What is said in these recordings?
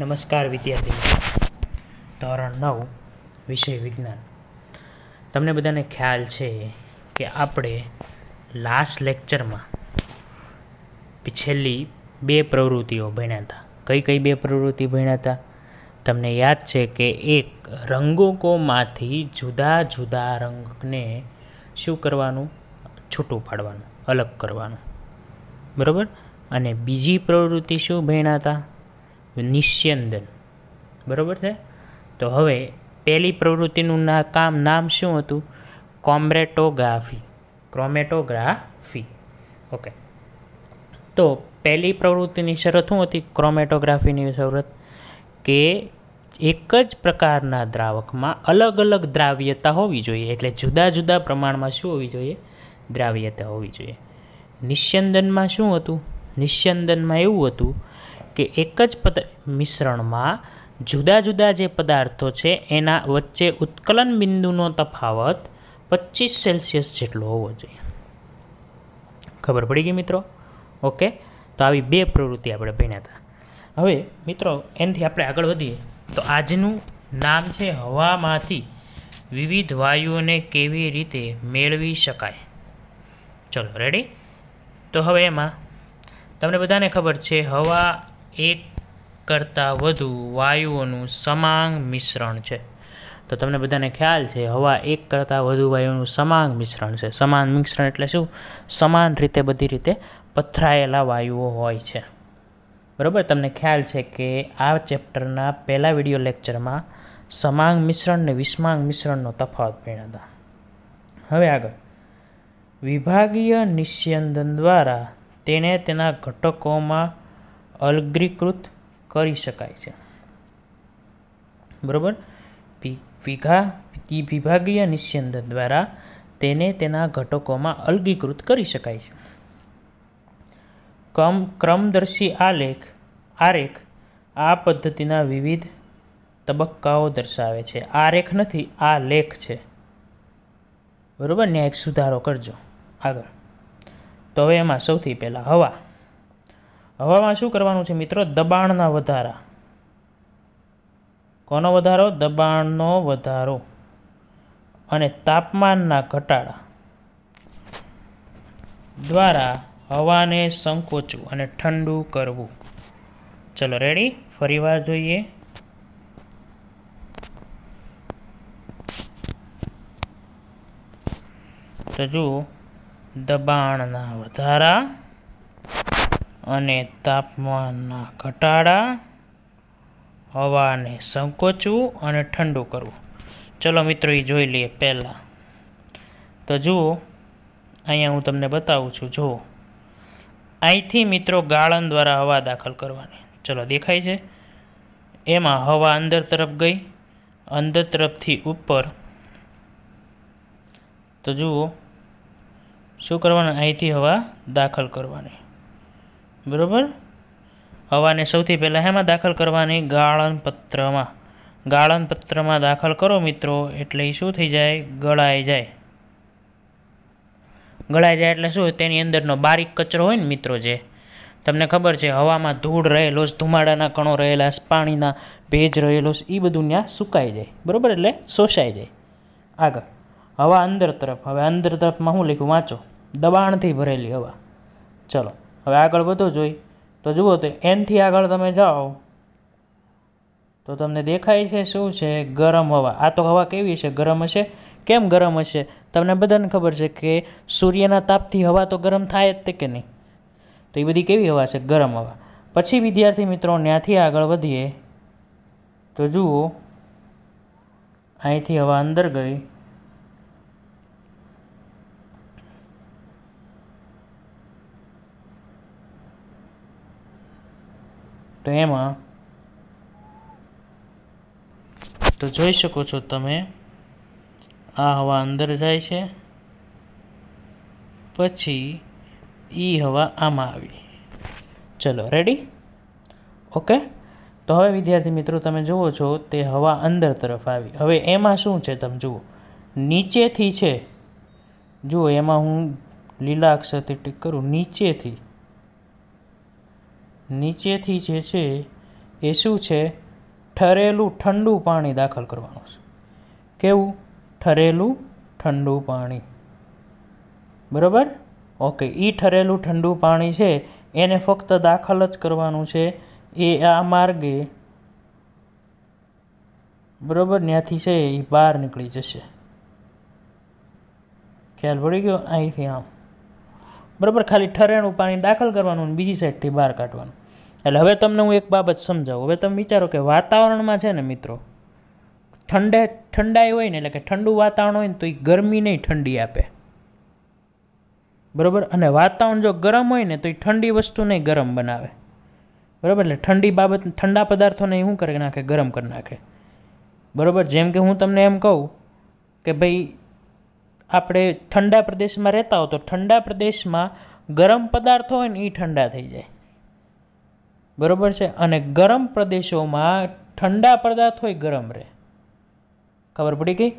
નમસ્કાર વિદ્યાર્થી ધોરણ નવ વિષય વિજ્ઞાન તમને બધાને ખ્યાલ છે કે આપણે લાસ્ટ લેક્ચરમાં છેલ્લી બે પ્રવૃત્તિઓ ભણ્યા હતા કઈ કઈ બે પ્રવૃત્તિ ભણ્યા હતા તમને યાદ છે કે એક રંગોકોમાંથી જુદા જુદા રંગને શું કરવાનું છૂટું પાડવાનું અલગ કરવાનું બરાબર અને બીજી પ્રવૃત્તિ શું ભણ્યા હતા નિસ્યંદન બરાબર છે તો હવે પહેલી પ્રવૃત્તિનું ના કામ નામ શું હતું કોમ્રેટોગ્રાફી ક્રોમેટોગ્રાફી ઓકે તો પહેલી પ્રવૃત્તિની શરત શું હતી ક્રોમેટોગ્રાફીની શરત કે એક જ પ્રકારના દ્રાવકમાં અલગ અલગ દ્રાવ્યતા હોવી જોઈએ એટલે જુદા જુદા પ્રમાણમાં શું હોવી જોઈએ દ્રાવ્યતા હોવી જોઈએ નિસ્યંદનમાં શું હતું નિસ્યંદનમાં એવું હતું કે એક જ પદ મિશ્રણમાં જુદા જુદા જે પદાર્થો છે એના વચ્ચે ઉત્કલન બિંદુનો તફાવત પચીસ સેલ્સિયસ જેટલો હોવો જોઈએ ખબર પડી ગઈ મિત્રો ઓકે તો આવી બે પ્રવૃત્તિ આપણે ભણ્યા હતા હવે મિત્રો એનાથી આપણે આગળ વધીએ તો આજનું નામ છે હવામાંથી વિવિધ વાયુઓને કેવી રીતે મેળવી શકાય ચલો રેડી તો હવે એમાં તમને બધાને ખબર છે હવા એક કરતાં વધુ વાયુઓનું સમાંગ મિશ્રણ છે તો તમને બધાને ખ્યાલ છે હવા એક કરતાં વધુ વાયુનું સમાંગ મિશ્રણ છે સમાન મિશ્રણ એટલે શું સમાન રીતે બધી રીતે પથરાયેલા વાયુઓ હોય છે બરાબર તમને ખ્યાલ છે કે આ ચેપ્ટરના પહેલા વિડિયો લેક્ચરમાં સમાંગ મિશ્રણ ને વિષમાંગ મિશ્રણનો તફાવત ભણ્યા હતા હવે આગળ વિભાગીય નિસ્યંદન દ્વારા તેણે તેના ઘટકોમાં અલગ્રીકૃત કરી શકાય છે બરાબર વિઘા વિભાગીય નિસ્યંદન દ્વારા તેને તેના ઘટકોમાં અલગીકૃત કરી શકાય છે કમ ક્રમદર્શી આલેખ આરેખ આ પદ્ધતિના વિવિધ તબક્કાઓ દર્શાવે છે આરેખ નથી આ લેખ છે બરાબર એક સુધારો કરજો આગળ તો હવે એમાં સૌથી પહેલાં હવા હવામાં શું કરવાનું છે મિત્રો દબાણના વધારા કોનો વધારો દબાણનો વધારો અને તાપમાનના ઘટાડા દ્વારા હવાને સંકોચવું અને ઠંડુ કરવું ચલો રેડી ફરીવાર જોઈએ તો જુઓ દબાણના વધારા અને તાપમાનના ઘટાડા હવાને સંકોચવું અને ઠંડુ કરવું ચલો મિત્રો એ જોઈ લઈએ પહેલાં તો જુઓ અહીંયા હું તમને બતાવું છું જુઓ અહીંથી મિત્રો ગાળણ દ્વારા હવા દાખલ કરવાની ચલો દેખાય છે એમાં હવા અંદર તરફ ગઈ અંદર તરફથી ઉપર તો જુઓ શું કરવાનું અહીંથી હવા દાખલ કરવાની બરાબર હવાને સૌથી પહેલાં હેમાં દાખલ કરવાની ગાળણપત્રમાં ગાળણપત્રમાં દાખલ કરો મિત્રો એટલે શું થઈ જાય ગળાઈ જાય ગળાઈ જાય એટલે શું તેની અંદરનો બારીક કચરો હોય ને મિત્રો જે તમને ખબર છે હવામાં ધૂળ રહેલો છે ધુમાડાના કણો રહેલા પાણીના ભેજ રહેલો છે એ બધું ત્યાં સુકાઈ જાય બરાબર એટલે શોષાઈ જાય આગળ હવા અંદર તરફ હવે અંદર તરફમાં હું લખ્યું વાંચો દબાણથી ભરેલી હવા ચલો હવે આગળ વધવું જોઈએ તો જુઓ તો એનથી આગળ તમે જાઓ તો તમને દેખાય છે શું છે ગરમ હવા આ તો હવા કેવી છે ગરમ હશે કેમ ગરમ હશે તમને બધાને ખબર છે કે સૂર્યના તાપથી હવા તો ગરમ થાય જ તે કે નહીં તો એ બધી કેવી હવા છે ગરમ હવા પછી વિદ્યાર્થી મિત્રો ત્યાંથી આગળ વધીએ તો જુઓ અહીંથી હવા અંદર ગઈ તો એમાં તો જોઈ શકો છો તમે આ હવા અંદર જાય છે પછી એ હવા આમાં આવી ચલો રેડી ઓકે તો હવે વિદ્યાર્થી મિત્રો તમે જુઓ છો તે હવા અંદર તરફ આવી હવે એમાં શું છે તમે જુઓ નીચેથી છે જુઓ એમાં હું લીલા અક્ષરથી ટીક કરું નીચેથી નીચેથી જે છે એ શું છે ઠરેલું ઠંડુ પાણી દાખલ કરવાનું છે કેવું ઠરેલું ઠંડુ પાણી બરાબર ઓકે એ ઠરેલું ઠંડુ પાણી છે એને ફક્ત દાખલ જ કરવાનું છે એ આ માર્ગે બરાબર ત્યાંથી છે એ બહાર નીકળી જશે ખ્યાલ પડી ગયો અહીંથી આમ બરાબર ખાલી ઠરેણું પાણી દાખલ કરવાનું બીજી સાઈડથી બહાર કાઢવાનું એટલે હવે તમને હું એક બાબત સમજાવું હવે તમે વિચારો કે વાતાવરણમાં છે ને મિત્રો ઠંડે ઠંડાઈ હોય ને એટલે કે ઠંડુ વાતાવરણ હોય ને તો એ ગરમી નહીં ઠંડી આપે બરાબર અને વાતાવરણ જો ગરમ હોય ને તો એ ઠંડી વસ્તુ નહીં ગરમ બનાવે બરાબર એટલે ઠંડી બાબત ઠંડા પદાર્થોને શું કરી નાખે ગરમ કરી નાખે બરાબર જેમ કે હું તમને એમ કહું કે ભાઈ આપણે ઠંડા પ્રદેશમાં રહેતા હો તો ઠંડા પ્રદેશમાં ગરમ પદાર્થો હોય ને એ ઠંડા થઈ જાય બરાબર છે અને ગરમ પ્રદેશોમાં ઠંડા પદાર્થ હોય ગરમ રહે ખબર પડી ગઈ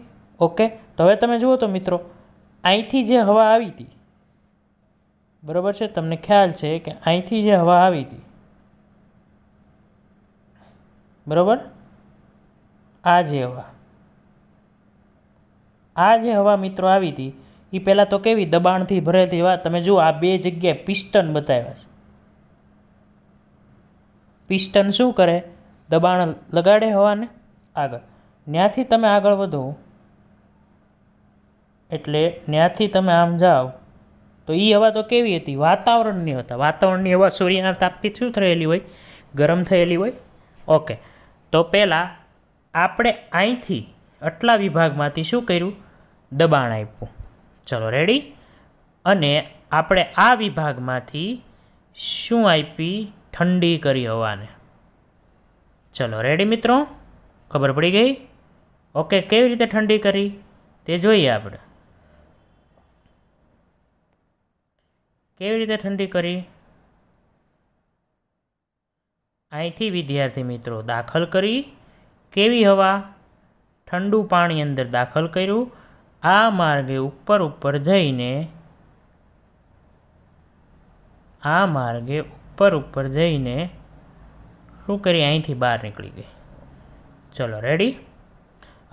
ઓકે તો હવે તમે જુઓ તો મિત્રો અહીંથી જે હવા આવી હતી બરાબર છે તમને ખ્યાલ છે કે અહીંથી જે હવા આવી હતી બરાબર આ જે હવા આ જે હવા મિત્રો આવી હતી એ પહેલાં તો કેવી દબાણથી ભરેલી હવા તમે જુઓ આ બે જગ્યાએ પિસ્ટન બતાવ્યા છે પિસ્ટન શું કરે દબાણ લગાડે હવાને આગળ ત્યાંથી તમે આગળ વધો એટલે ત્યાંથી તમે આમ જાઓ તો એ હવા તો કેવી હતી વાતાવરણની હતા વાતાવરણની હવા સૂર્યના તાપથી શું થયેલી હોય ગરમ થયેલી હોય ઓકે તો પહેલાં આપણે અહીંથી આટલા વિભાગમાંથી શું કર્યું દબાણ આપ્યું ચલો રેડી અને આપણે આ વિભાગમાંથી શું આપી ઠંડી કરી હવાને ચલો રેડી મિત્રો ખબર પડી ગઈ ઓકે કેવી રીતે ઠંડી કરી તે જોઈએ આપણે કેવી રીતે ઠંડી કરી અહીંથી વિદ્યાર્થી મિત્રો દાખલ કરી કેવી હવા ઠંડુ પાણી અંદર દાખલ કર્યું આ માર્ગે ઉપર ઉપર જઈને આ માર્ગે ઉપર ઉપર જઈને શું કરી અહીંથી બહાર નીકળી ગઈ ચલો રેડી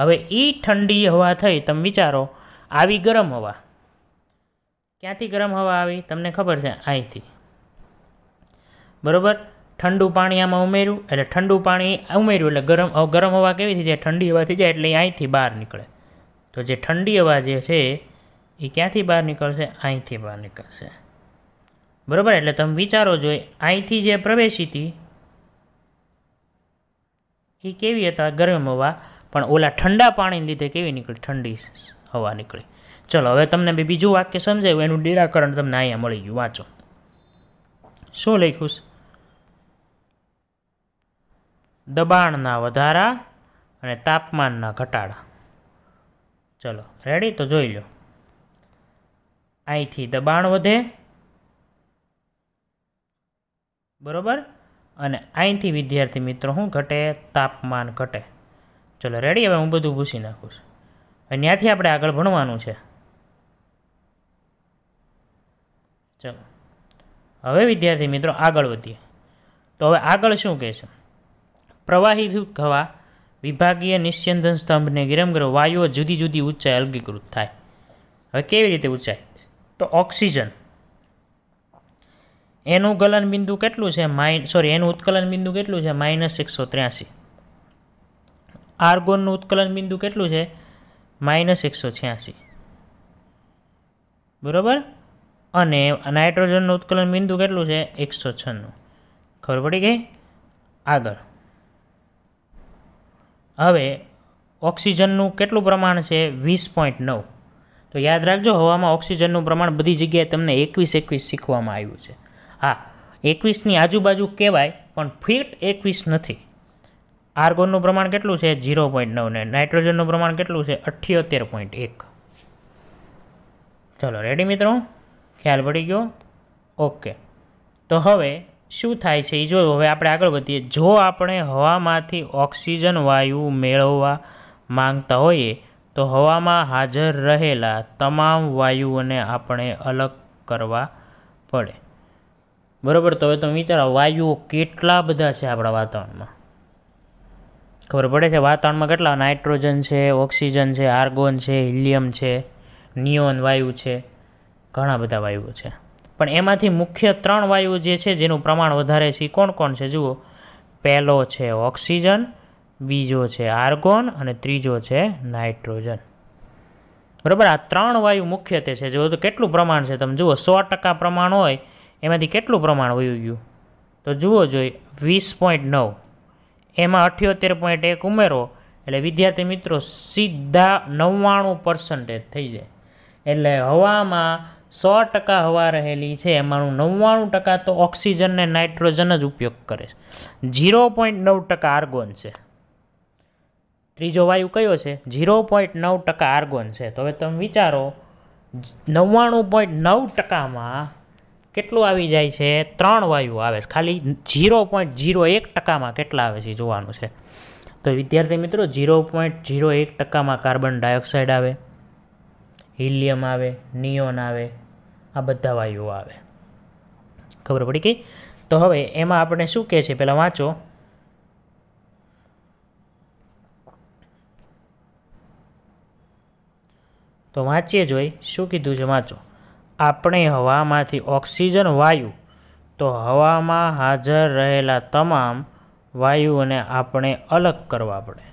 હવે એ ઠંડી હવા થઈ તમે વિચારો આવી ગરમ હવા ક્યાંથી ગરમ હવા આવી તમને ખબર છે અહીંથી બરાબર ઠંડુ પાણી આમાં ઉમેર્યું એટલે ઠંડુ પાણી ઉમેર્યું એટલે ગરમ ગરમ હવા કેવી થઈ જાય ઠંડી હવા થઈ જાય એટલે અહીંથી બહાર નીકળે તો જે ઠંડી હવા જે છે એ ક્યાંથી બહાર નીકળશે અહીંથી બહાર નીકળશે બરાબર એટલે તમે વિચારો જોઈએ અહીંથી જે પ્રવેશી હતી એ કેવી હતા ગરમ હવા પણ ઓલા ઠંડા પાણીને લીધે કેવી નીકળી ઠંડી હવા નીકળી ચલો હવે તમને બે બીજું વાક્ય સમજાયું એનું નિરાકરણ તમને અહીંયા મળી ગયું વાંચો શું લખ્યું દબાણના વધારા અને તાપમાનના ઘટાડા ચલો રેડી તો જોઈ લો અહીંથી દબાણ વધે બરાબર અને અહીંથી વિદ્યાર્થી મિત્રો શું ઘટે તાપમાન ઘટે ચલો રેડી હવે હું બધું ભૂસી નાખું છું ત્યાંથી આપણે આગળ ભણવાનું છે ચલો હવે વિદ્યાર્થી મિત્રો આગળ વધીએ તો હવે આગળ શું કહે છે પ્રવાહી હવા વિભાગીય નિસ્યંદન સ્તંભને ગરમગર વાયુઓ જુદી જુદી ઊંચાઈ અલગીકૃત થાય હવે કેવી રીતે ઊંચાઈ તો ઓક્સિજન એનું ગલન બિંદુ કેટલું છે માઇન સોરી એનું ઉત્કલન બિંદુ કેટલું છે માઇનસ એકસો ત્ર્યાસી આર્ગોનનું ઉત્કલન બિંદુ કેટલું છે માઇનસ એકસો છ્યાસી બરાબર અને નાઇટ્રોજનનું ઉત્કલન બિંદુ કેટલું છે એકસો છન્નું ખબર પડી ગઈ આગળ હવે ઓક્સિજનનું કેટલું પ્રમાણ છે વીસ પોઈન્ટ નવ તો યાદ રાખજો હવામાં ઓક્સિજનનું પ્રમાણ બધી જગ્યાએ તમને એકવીસ એકવીસ શીખવામાં આવ્યું છે હા એકવીસની આજુબાજુ કહેવાય પણ ફિટ એકવીસ નથી આર્ગોનનું પ્રમાણ કેટલું છે ઝીરો પોઈન્ટ નવ ને નાઇટ્રોજનનું પ્રમાણ કેટલું છે અઠ્યોતેર પોઈન્ટ એક ચલો રેડી મિત્રો ખ્યાલ પડી ગયો ઓકે તો હવે શું થાય છે એ જો હવે આપણે આગળ વધીએ જો આપણે હવામાંથી ઓક્સિજન વાયુ મેળવવા માંગતા હોઈએ તો હવામાં હાજર રહેલા તમામ વાયુઓને આપણે અલગ કરવા પડે બરાબર તો હવે તમે વિચારો વાયુઓ કેટલા બધા છે આપણા વાતાવરણમાં ખબર પડે છે વાતાવરણમાં કેટલા નાઇટ્રોજન છે ઓક્સિજન છે આર્ગોન છે હિલિયમ છે નિયોન વાયુ છે ઘણા બધા વાયુઓ છે પણ એમાંથી મુખ્ય ત્રણ વાયુઓ જે છે જેનું પ્રમાણ વધારે છે કોણ કોણ છે જુઓ પહેલો છે ઓક્સિજન બીજો છે આર્ગોન અને ત્રીજો છે નાઇટ્રોજન બરાબર આ ત્રણ વાયુ મુખ્યત્વે છે જો તો કેટલું પ્રમાણ છે તમે જુઓ સો ટકા પ્રમાણ હોય એમાંથી કેટલું પ્રમાણ વયું ગયું તો જુઓ જોઈએ વીસ પોઈન્ટ નવ એમાં અઠ્યોતેર પોઈન્ટ એક ઉમેરો એટલે વિદ્યાર્થી મિત્રો સીધા નવ્વાણું પર્સન્ટેજ થઈ જાય એટલે હવામાં સો ટકા હવા રહેલી છે એમાંનું નવ્વાણું ટકા તો ઓક્સિજન ઓક્સિજનને નાઇટ્રોજન જ ઉપયોગ કરે છે ઝીરો પોઈન્ટ નવ ટકા આર્ગોન છે ત્રીજો વાયુ કયો છે ઝીરો પોઈન્ટ નવ ટકા આર્ગોન છે તો હવે તમે વિચારો નવ્વાણું પોઈન્ટ નવ ટકામાં કેટલું આવી જાય છે ત્રણ વાયુ આવે છે ખાલી જીરો પોઈન્ટ જીરો એક ટકામાં કેટલા આવે છે જોવાનું છે તો વિદ્યાર્થી મિત્રો જીરો પોઈન્ટ જીરો એક ટકામાં કાર્બન ડાયોક્સાઇડ આવે હિલિયમ આવે નિયોન આવે આ બધા વાયુઓ આવે ખબર પડી ગઈ તો હવે એમાં આપણે શું કહે છે પહેલાં વાંચો તો વાંચીએ જોઈ શું કીધું છે વાંચો આપણે હવામાંથી ઓક્સિજન વાયુ તો હવામાં હાજર રહેલા તમામ વાયુઓને આપણે અલગ કરવા પડે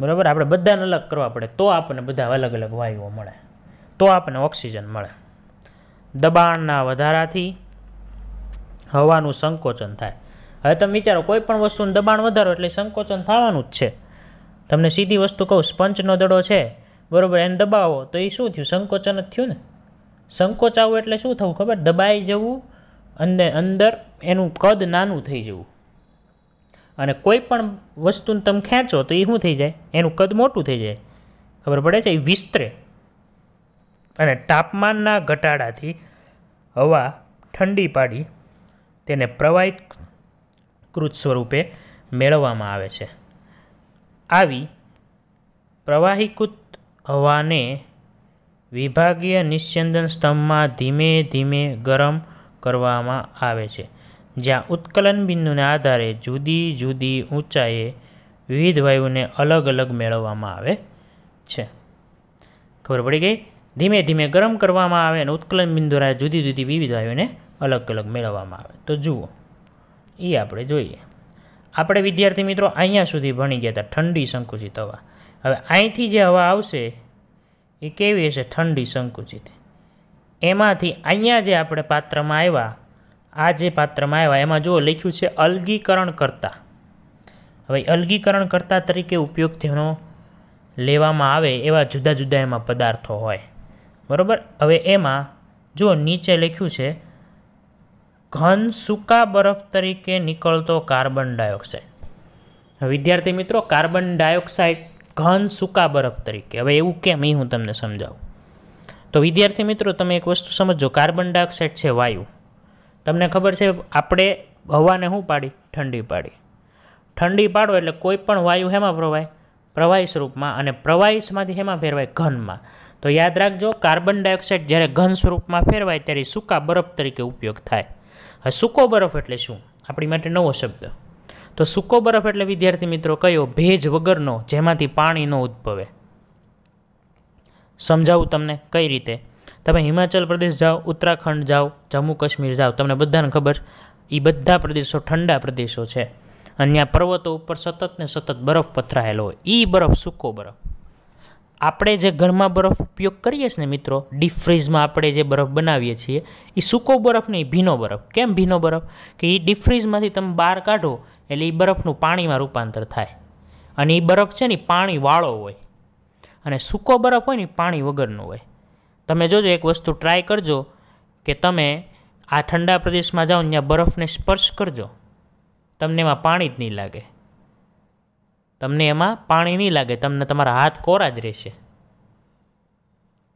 બરાબર આપણે બધાને અલગ કરવા પડે તો આપણને બધા અલગ અલગ વાયુઓ મળે તો આપણને ઓક્સિજન મળે દબાણના વધારાથી હવાનું સંકોચન થાય હવે તમે વિચારો કોઈ પણ વસ્તુનું દબાણ વધારો એટલે સંકોચન થવાનું જ છે તમને સીધી વસ્તુ કહું સ્પંચનો દડો છે બરાબર એને દબાવો તો એ શું થયું સંકોચન જ થયું ને સંકોચાવું એટલે શું થવું ખબર દબાઈ જવું અને અંદર એનું કદ નાનું થઈ જવું અને કોઈ પણ વસ્તુને તમે ખેંચો તો એ શું થઈ જાય એનું કદ મોટું થઈ જાય ખબર પડે છે એ વિસ્તરે અને તાપમાનના ઘટાડાથી હવા ઠંડી પાડી તેને પ્રવાહીકૃત સ્વરૂપે મેળવવામાં આવે છે આવી પ્રવાહીકૃત હવાને વિભાગીય નિસ્યંદન સ્તંભમાં ધીમે ધીમે ગરમ કરવામાં આવે છે જ્યાં ઉત્કલન બિંદુના આધારે જુદી જુદી ઊંચાઈએ વિવિધ વાયુને અલગ અલગ મેળવવામાં આવે છે ખબર પડી ગઈ ધીમે ધીમે ગરમ કરવામાં આવે અને ઉત્કલન બિંદુને જુદી જુદી વિવિધ વાયુને અલગ અલગ મેળવવામાં આવે તો જુઓ એ આપણે જોઈએ આપણે વિદ્યાર્થી મિત્રો અહીંયા સુધી ભણી ગયા હતા ઠંડી સંકુચિત હવા હવે અહીંથી જે હવા આવશે એ કેવી હશે ઠંડી સંકુચિત એમાંથી અહીંયા જે આપણે પાત્રમાં આવ્યા આ જે પાત્રમાં આવ્યા એમાં જુઓ લખ્યું છે અલગીકરણ કરતા હવે અલગીકરણ કરતા તરીકે ઉપયોગ તેનો લેવામાં આવે એવા જુદા જુદા એમાં પદાર્થો હોય બરાબર હવે એમાં જુઓ નીચે લખ્યું છે ઘન સૂકા બરફ તરીકે નીકળતો કાર્બન ડાયોક્સાઇડ વિદ્યાર્થી મિત્રો કાર્બન ડાયોક્સાઇડ ઘન સૂકા બરફ તરીકે હવે એવું કેમ એ હું તમને સમજાવું તો વિદ્યાર્થી મિત્રો તમે એક વસ્તુ સમજો કાર્બન ડાયોક્સાઇડ છે વાયુ તમને ખબર છે આપણે હવાને શું પાડી ઠંડી પાડી ઠંડી પાડો એટલે કોઈ પણ વાયુ હેમાં પ્રવાય પ્રવાહી સ્વરૂપમાં અને પ્રવાહીમાંથી હેમાં ફેરવાય ઘનમાં તો યાદ રાખજો કાર્બન ડાયોક્સાઇડ જ્યારે ઘન સ્વરૂપમાં ફેરવાય ત્યારે સૂકા બરફ તરીકે ઉપયોગ થાય હવે સૂકો બરફ એટલે શું આપણી માટે નવો શબ્દ તો સૂકો બરફ એટલે વિદ્યાર્થી મિત્રો કયો ભેજ વગરનો જેમાંથી પાણી ન ઉદ્ભવે સમજાવું તમને કઈ રીતે તમે હિમાચલ પ્રદેશ જાઓ ઉત્તરાખંડ જાઓ જમ્મુ કાશ્મીર જાઓ તમને બધાને ખબર એ બધા પ્રદેશો ઠંડા પ્રદેશો છે અને ત્યાં પર્વતો ઉપર સતત ને સતત બરફ પથરાયેલો હોય એ બરફ સૂકો બરફ આપણે જે ઘરમાં બરફ ઉપયોગ કરીએ છીએ ને મિત્રો ડીપ ફ્રીઝમાં આપણે જે બરફ બનાવીએ છીએ એ સૂકો બરફ નહીં ભીનો બરફ કેમ ભીનો બરફ કે એ ડીપ ફ્રીઝમાંથી તમે બહાર કાઢો એટલે એ બરફનું પાણીમાં રૂપાંતર થાય અને એ બરફ છે ને પાણી વાળો હોય અને સૂકો બરફ હોય ને પાણી વગરનો હોય તમે જોજો એક વસ્તુ ટ્રાય કરજો કે તમે આ ઠંડા પ્રદેશમાં જાઓ ત્યાં બરફને સ્પર્શ કરજો તમને એમાં પાણી જ નહીં લાગે તમને એમાં પાણી નહીં લાગે તમને તમારા હાથ કોરા જ રહેશે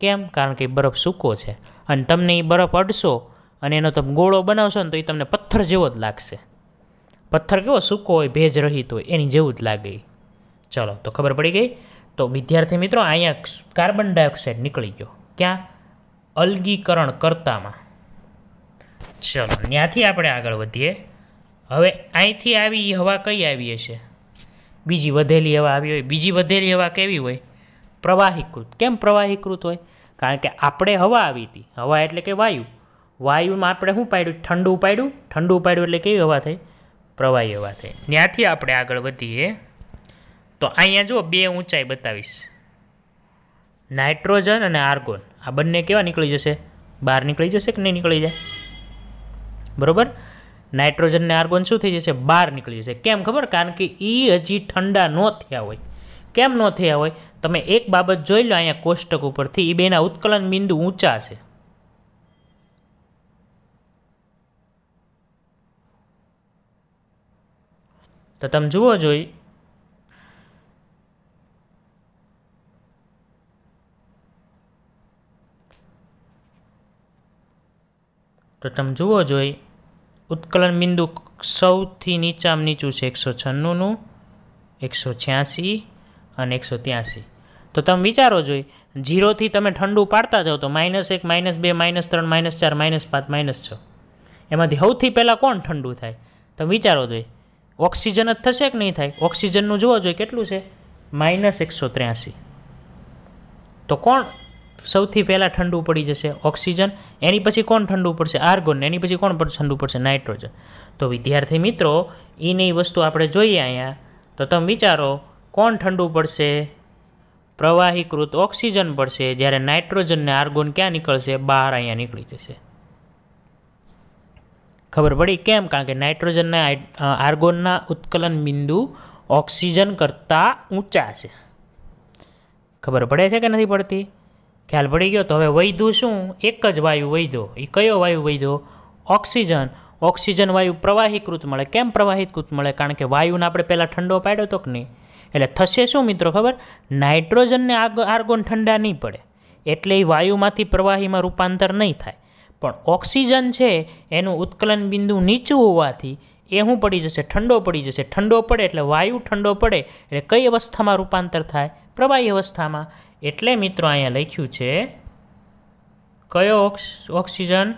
કેમ કારણ કે એ બરફ સૂકો છે અને તમને એ બરફ અડશો અને એનો તમે ગોળો બનાવશો ને તો એ તમને પથ્થર જેવો જ લાગશે પથ્થર કેવો સૂકો હોય ભેજ રહિત હોય એની જેવું જ લાગે ચલો તો ખબર પડી ગઈ તો વિદ્યાર્થી મિત્રો અહીંયા કાર્બન ડાયોક્સાઇડ નીકળી ગયો ક્યાં અલગીકરણ કરતામાં ચલો ત્યાંથી આપણે આગળ વધીએ હવે અહીંથી આવી હવા કઈ આવી હશે બીજી વધેલી હવા આવી હોય બીજી વધેલી હવા કેવી હોય પ્રવાહીકૃત કેમ પ્રવાહીકૃત હોય કારણ કે આપણે હવા આવી હતી હવા એટલે કે વાયુ વાયુમાં આપણે શું પાડ્યું ઠંડુ પાડ્યું ઠંડુ પાડ્યું એટલે કેવી હવા થઈ પ્રવાહી હવા થાય ત્યાંથી આપણે આગળ વધીએ તો અહીંયા જુઓ બે ઊંચાઈ બતાવીશ નાઇટ્રોજન અને આર્ગોન આ બંને કેવા નીકળી જશે બહાર નીકળી જશે કે નહીં નીકળી જાય બરાબર નાઇટ્રોજન ને આર્ગોન શું થઈ જશે બહાર નીકળી જશે કેમ ખબર કારણ કે એ હજી ઠંડા ન થયા હોય કેમ ન થયા હોય તમે એક બાબત જોઈ લો અહીંયા કોષ્ટક ઉપરથી એ બેના ઉત્કલન બિંદુ ઊંચા છે તો તમે જુઓ જોઈ તો તમે જુઓ જોઈ ઉત્કલન બિંદુ સૌથી નીચામાં નીચું છે એકસો છન્નુંનું એકસો છ્યાસી અને એકસો ત્યાંસી તો તમે વિચારો જોઈ ઝીરોથી તમે ઠંડુ પાડતા જાઓ તો માઇનસ એક માઇનસ બે માઇનસ ત્રણ માઇનસ ચાર માઇનસ પાંચ માઇનસ છ એમાંથી સૌથી પહેલાં કોણ ઠંડુ થાય તમે વિચારો જોઈ ઓક્સિજન જ થશે કે નહીં થાય ઓક્સિજનનું જોવા જોઈએ કેટલું છે માઇનસ એકસો ત્ર્યાસી તો કોણ સૌથી પહેલાં ઠંડુ પડી જશે ઓક્સિજન એની પછી કોણ ઠંડુ પડશે આર્ગોન એની પછી કોણ ઠંડુ પડશે નાઇટ્રોજન તો વિદ્યાર્થી મિત્રો એની વસ્તુ આપણે જોઈએ અહીંયા તો તમે વિચારો કોણ ઠંડુ પડશે પ્રવાહીકૃત ઓક્સિજન પડશે જ્યારે નાઇટ્રોજનને આર્ગોન ક્યાં નીકળશે બહાર અહીંયા નીકળી જશે ખબર પડી કેમ કારણ કે નાઇટ્રોજનના આર્ગોનના ઉત્કલન બિંદુ ઓક્સિજન કરતાં ઊંચા છે ખબર પડે છે કે નથી પડતી ખ્યાલ પડી ગયો તો હવે વૈધું શું એક જ વાયુ વૈધો એ કયો વાયુ વૈધો ઓક્સિજન ઓક્સિજન વાયુ પ્રવાહીકૃત મળે કેમ પ્રવાહીકૃત મળે કારણ કે વાયુને આપણે પહેલાં ઠંડો પાડ્યો તો કે નહીં એટલે થશે શું મિત્રો ખબર નાઇટ્રોજનને આગ આર્ગોન ઠંડા નહીં પડે એટલે એ વાયુમાંથી પ્રવાહીમાં રૂપાંતર નહીં થાય પણ ઓક્સિજન છે એનું ઉત્કલન બિંદુ નીચું હોવાથી એ હું પડી જશે ઠંડો પડી જશે ઠંડો પડે એટલે વાયુ ઠંડો પડે એટલે કઈ અવસ્થામાં રૂપાંતર થાય પ્રવાહી અવસ્થામાં એટલે મિત્રો અહીંયા લખ્યું છે કયો ઓક્સિજન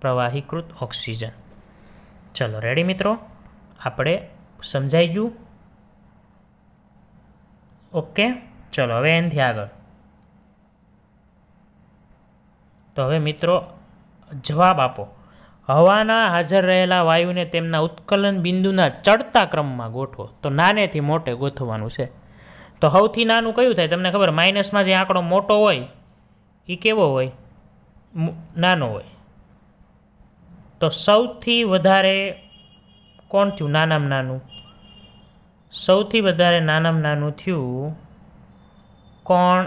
પ્રવાહીકૃત ઓક્સિજન ચલો રેડી મિત્રો આપણે સમજાઈ ગયું ઓકે ચલો હવે એનથી આગળ તો હવે મિત્રો જવાબ આપો હવાના હાજર રહેલા વાયુને તેમના ઉત્કલન બિંદુના ચડતા ક્રમમાં ગોઠવો તો નાનેથી મોટે ગોઠવવાનું છે તો સૌથી નાનું કયું થાય તમને ખબર માઇનસમાં જે આંકડો મોટો હોય એ કેવો હોય નાનો હોય તો સૌથી વધારે કોણ થયું નાનામાં નાનું સૌથી વધારે નાનામાં નાનું થયું કોણ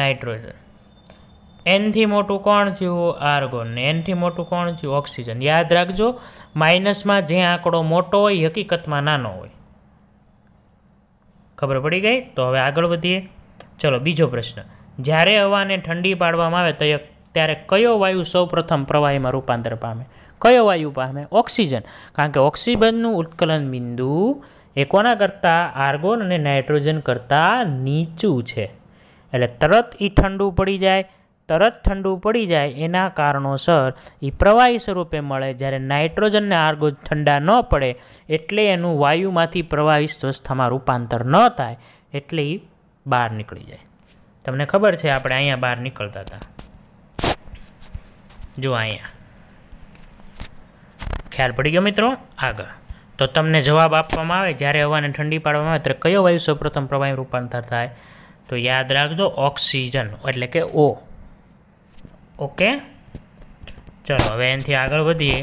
નાઇટ્રોજન એનથી મોટું કોણ થયું આર્ગોન એનથી મોટું કોણ થયું ઓક્સિજન યાદ રાખજો માઇનસમાં જે આંકડો મોટો હોય હકીકતમાં નાનો હોય ખબર પડી ગઈ તો હવે આગળ વધીએ ચલો બીજો પ્રશ્ન જ્યારે હવાને ઠંડી પાડવામાં આવે તો ત્યારે કયો વાયુ સૌપ્રથમ પ્રવાહીમાં રૂપાંતર પામે કયો વાયુ પામે ઓક્સિજન કારણ કે ઓક્સિજનનું ઉત્કલન બિંદુ એ કોના કરતાં આર્ગોન અને નાઇટ્રોજન કરતાં નીચું છે એટલે તરત એ ઠંડુ પડી જાય તરત ઠંડુ પડી જાય એના કારણોસર એ પ્રવાહી સ્વરૂપે મળે જ્યારે નાઇટ્રોજનને આર્ગો ઠંડા ન પડે એટલે એનું વાયુમાંથી પ્રવાહી સ્વસ્થામાં રૂપાંતર ન થાય એટલે એ બહાર નીકળી જાય તમને ખબર છે આપણે અહીંયા બહાર નીકળતા હતા જો અહીંયા ખ્યાલ પડી ગયો મિત્રો આગળ તો તમને જવાબ આપવામાં આવે જ્યારે હવાને ઠંડી પાડવામાં આવે ત્યારે કયો વાયુ સૌપ્રથમ પ્રવાહી રૂપાંતર થાય તો યાદ રાખજો ઓક્સિજન એટલે કે ઓ ઓકે ચલો હવે એનાથી આગળ વધીએ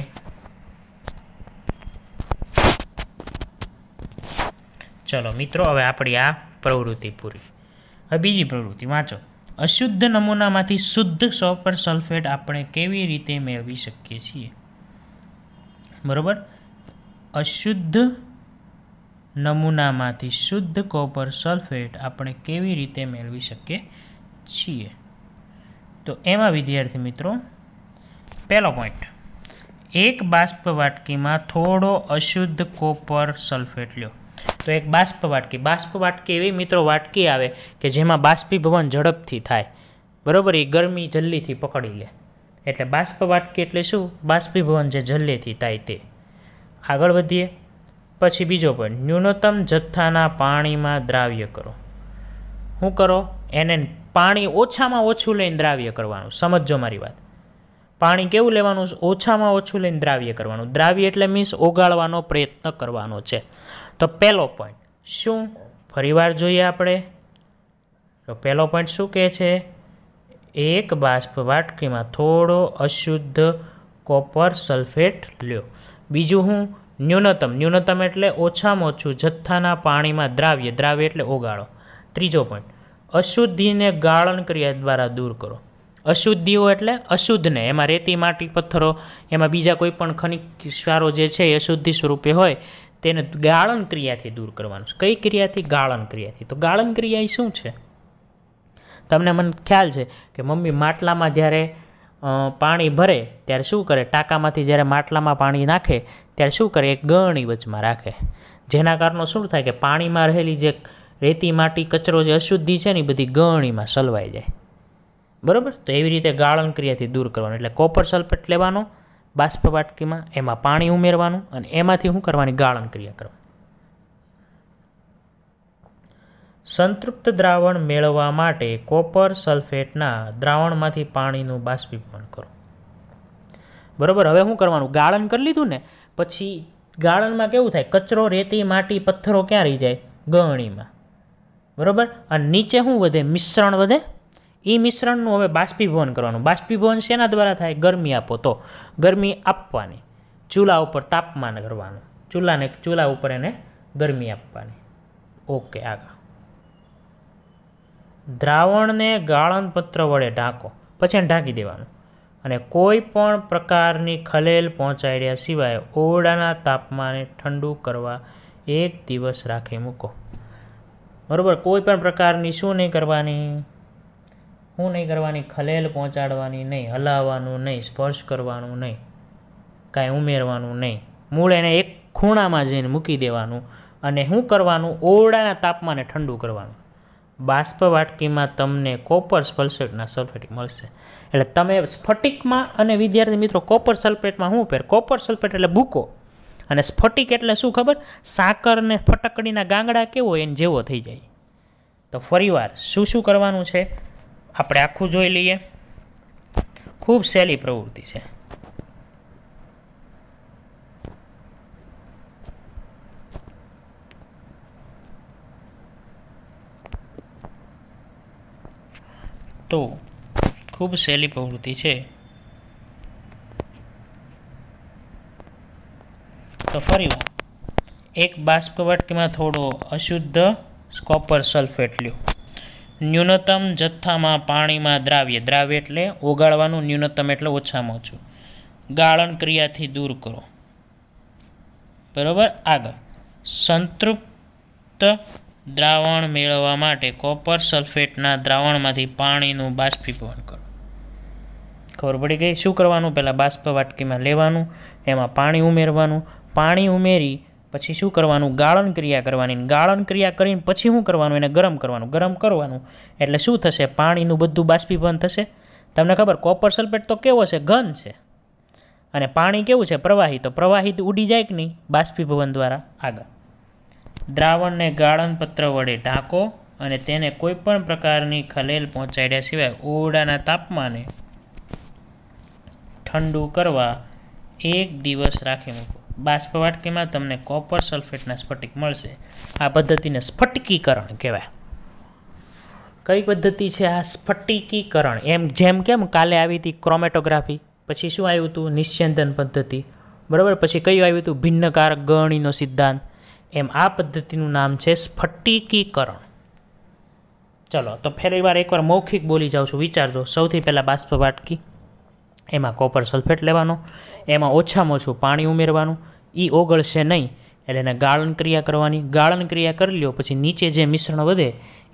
ચલો મિત્રો હવે આપણી આ પ્રવૃત્તિ પૂરી હવે બીજી પ્રવૃત્તિ વાંચો અશુદ્ધ નમૂનામાંથી શુદ્ધ સોપર સલ્ફેટ આપણે કેવી રીતે મેળવી શકીએ છીએ બરાબર અશુદ્ધ નમૂનામાંથી શુદ્ધ કોપર સલ્ફેટ આપણે કેવી રીતે મેળવી શકીએ છીએ તો એમાં વિદ્યાર્થી મિત્રો પહેલો પોઈન્ટ એક બાષ્પ વાટકીમાં થોડો અશુદ્ધ કોપર સલ્ફેટ લ્યો તો એક બાષ્પ વાટકી બાષ્પ વાટકી એવી મિત્રો વાટકી આવે કે જેમાં બાષ્પીભવન ઝડપથી થાય બરાબર એ ગરમી જલ્દીથી પકડી લે એટલે બાષ્પ વાટકી એટલે શું બાષ્પીભવન જે જલ્દીથી થાય તે આગળ વધીએ પછી બીજો પોઈન્ટ ન્યૂનતમ જથ્થાના પાણીમાં દ્રાવ્ય કરો શું કરો એને પાણી ઓછામાં ઓછું લઈને દ્રાવ્ય કરવાનું સમજો મારી વાત પાણી કેવું લેવાનું ઓછામાં ઓછું લઈને દ્રાવ્ય કરવાનું દ્રાવ્ય એટલે મીન્સ ઓગાળવાનો પ્રયત્ન કરવાનો છે તો પહેલો પોઈન્ટ શું ફરીવાર જોઈએ આપણે તો પહેલો પોઈન્ટ શું કહે છે એક બાષ્પ વાટકીમાં થોડો અશુદ્ધ કોપર સલ્ફેટ લ્યો બીજું હું ન્યૂનતમ ન્યૂનતમ એટલે ઓછામાં ઓછું જથ્થાના પાણીમાં દ્રાવ્ય દ્રાવ્ય એટલે ઓગાળો ત્રીજો પોઈન્ટ અશુદ્ધિને ગાળણ ક્રિયા દ્વારા દૂર કરો અશુદ્ધિઓ એટલે અશુદ્ધને એમાં રેતી માટી પથ્થરો એમાં બીજા કોઈ પણ ખનિજ સારો જે છે એ અશુદ્ધિ સ્વરૂપે હોય તેને ગાળણ ક્રિયાથી દૂર કરવાનું છે કઈ ક્રિયાથી ગાળણ ક્રિયાથી તો ગાળણ ક્રિયા એ શું છે તમને મને ખ્યાલ છે કે મમ્મી માટલામાં જ્યારે પાણી ભરે ત્યારે શું કરે ટાંકામાંથી જ્યારે માટલામાં પાણી નાખે ત્યારે શું કરે એક ગણી વચમાં રાખે જેના કારણો શું થાય કે પાણીમાં રહેલી જે રેતી માટી કચરો જે અશુદ્ધિ છે ને એ બધી ગણીમાં સલવાઈ જાય બરાબર તો એવી રીતે ગાળણ ક્રિયાથી દૂર કરવાનું એટલે કોપર સલ્ફેટ લેવાનો બાષ્પ વાટકીમાં એમાં પાણી ઉમેરવાનું અને એમાંથી હું કરવાની ગાળન ક્રિયા કરવાની સંતૃપ્ત દ્રાવણ મેળવવા માટે કોપર સલ્ફેટના દ્રાવણમાંથી પાણીનું બાષ્પીભવન કરો બરાબર હવે શું કરવાનું ગાળણ કરી લીધું ને પછી ગાળણમાં કેવું થાય કચરો રેતી માટી પથ્થરો ક્યાં રહી જાય ગણીમાં બરાબર અને નીચે શું વધે મિશ્રણ વધે એ મિશ્રણનું હવે બાષ્પીભવન કરવાનું બાષ્પીભવન શેના દ્વારા થાય ગરમી આપો તો ગરમી આપવાની ચૂલા ઉપર તાપમાન કરવાનું ચૂલાને ચૂલા ઉપર એને ગરમી આપવાની ઓકે આગળ દ્રાવણને ગાળણપત્ર વડે ઢાંકો પછી એને ઢાંકી દેવાનું અને કોઈ પણ પ્રકારની ખલેલ પહોંચાડ્યા સિવાય ઓરડાના તાપમાને ઠંડુ કરવા એક દિવસ રાખી મૂકો બરાબર કોઈપણ પ્રકારની શું નહીં કરવાની શું નહીં કરવાની ખલેલ પહોંચાડવાની નહીં હલાવવાનું નહીં સ્પર્શ કરવાનું નહીં કાંઈ ઉમેરવાનું નહીં મૂળ એને એક ખૂણામાં જઈને મૂકી દેવાનું અને શું કરવાનું ઓરડાના તાપમાને ઠંડુ કરવાનું બાષ્પ વાટકીમાં તમને કોપર સલ્ફેટના સલ્ફેટ મળશે એટલે તમે સ્ફટિકમાં અને વિદ્યાર્થી મિત્રો કોપર સલ્ફેટમાં શું પહેર કોપર સલ્ફેટ એટલે ભૂકો અને સ્ફટિક એટલે શું ખબર સાકર સાકરને ફટકડીના ગાંગડા કેવો એને જેવો થઈ જાય તો ફરીવાર શું શું કરવાનું છે આપણે આખું જોઈ લઈએ ખૂબ સહેલી પ્રવૃત્તિ છે તો ખૂબ સહેલી પ્રવૃત્તિ છે તો ફરી એક બાષ્પવટકીમાં થોડો અશુદ્ધ કોપર સલ્ફેટ લ્યો ન્યૂનતમ જથ્થામાં પાણીમાં દ્રાવ્ય દ્રાવ્ય એટલે ઓગાળવાનું ન્યૂનતમ એટલે ઓછામાં ઓછું ગાળણ ક્રિયાથી દૂર કરો બરાબર આગળ સંતૃપ્ત દ્રાવણ મેળવવા માટે કોપર સલ્ફેટના દ્રાવણમાંથી પાણીનું બાષ્પીભવન કરો ખબર પડી ગઈ શું કરવાનું પહેલાં બાષ્પ વાટકીમાં લેવાનું એમાં પાણી ઉમેરવાનું પાણી ઉમેરી પછી શું કરવાનું ગાળણ ક્રિયા કરવાની ગાળણ ક્રિયા કરીને પછી શું કરવાનું એને ગરમ કરવાનું ગરમ કરવાનું એટલે શું થશે પાણીનું બધું બાષ્પીભવન થશે તમને ખબર કોપર સલ્ફેટ તો કેવો છે ઘન છે અને પાણી કેવું છે પ્રવાહી તો પ્રવાહી ઉડી જાય કે નહીં બાષ્પીભવન દ્વારા આગળ દ્રાવણને ગાળણ પત્ર વડે ઢાંકો અને તેને કોઈપણ પ્રકારની ખલેલ પહોંચાડ્યા સિવાય ઓરડાના તાપમાને ઠંડુ કરવા એક દિવસ રાખી મૂકો બાષ્પ વાટકીમાં તમને કોપર સલ્ફેટના સ્ફટિક મળશે આ પદ્ધતિને સ્ફટિકીકરણ કહેવાય કઈ પદ્ધતિ છે આ સ્ફટિકીકરણ એમ જેમ કેમ કાલે આવી હતી ક્રોમેટોગ્રાફી પછી શું આવ્યું હતું નિશ્ચંદન પદ્ધતિ બરાબર પછી કયું આવ્યું હતું ભિન્નકારક ગણીનો સિદ્ધાંત એમ આ પદ્ધતિનું નામ છે સ્ફટિકીકરણ ચલો તો ફેર વાર એકવાર મૌખિક બોલી જાઉં છું વિચારજો સૌથી પહેલાં બાષ્પ વાટકી એમાં કોપર સલ્ફેટ લેવાનો એમાં ઓછામાં ઓછું પાણી ઉમેરવાનું એ ઓગળશે નહીં એટલે એને ગાળણ ક્રિયા કરવાની ગાળણ ક્રિયા કરી લ્યો પછી નીચે જે મિશ્રણ વધે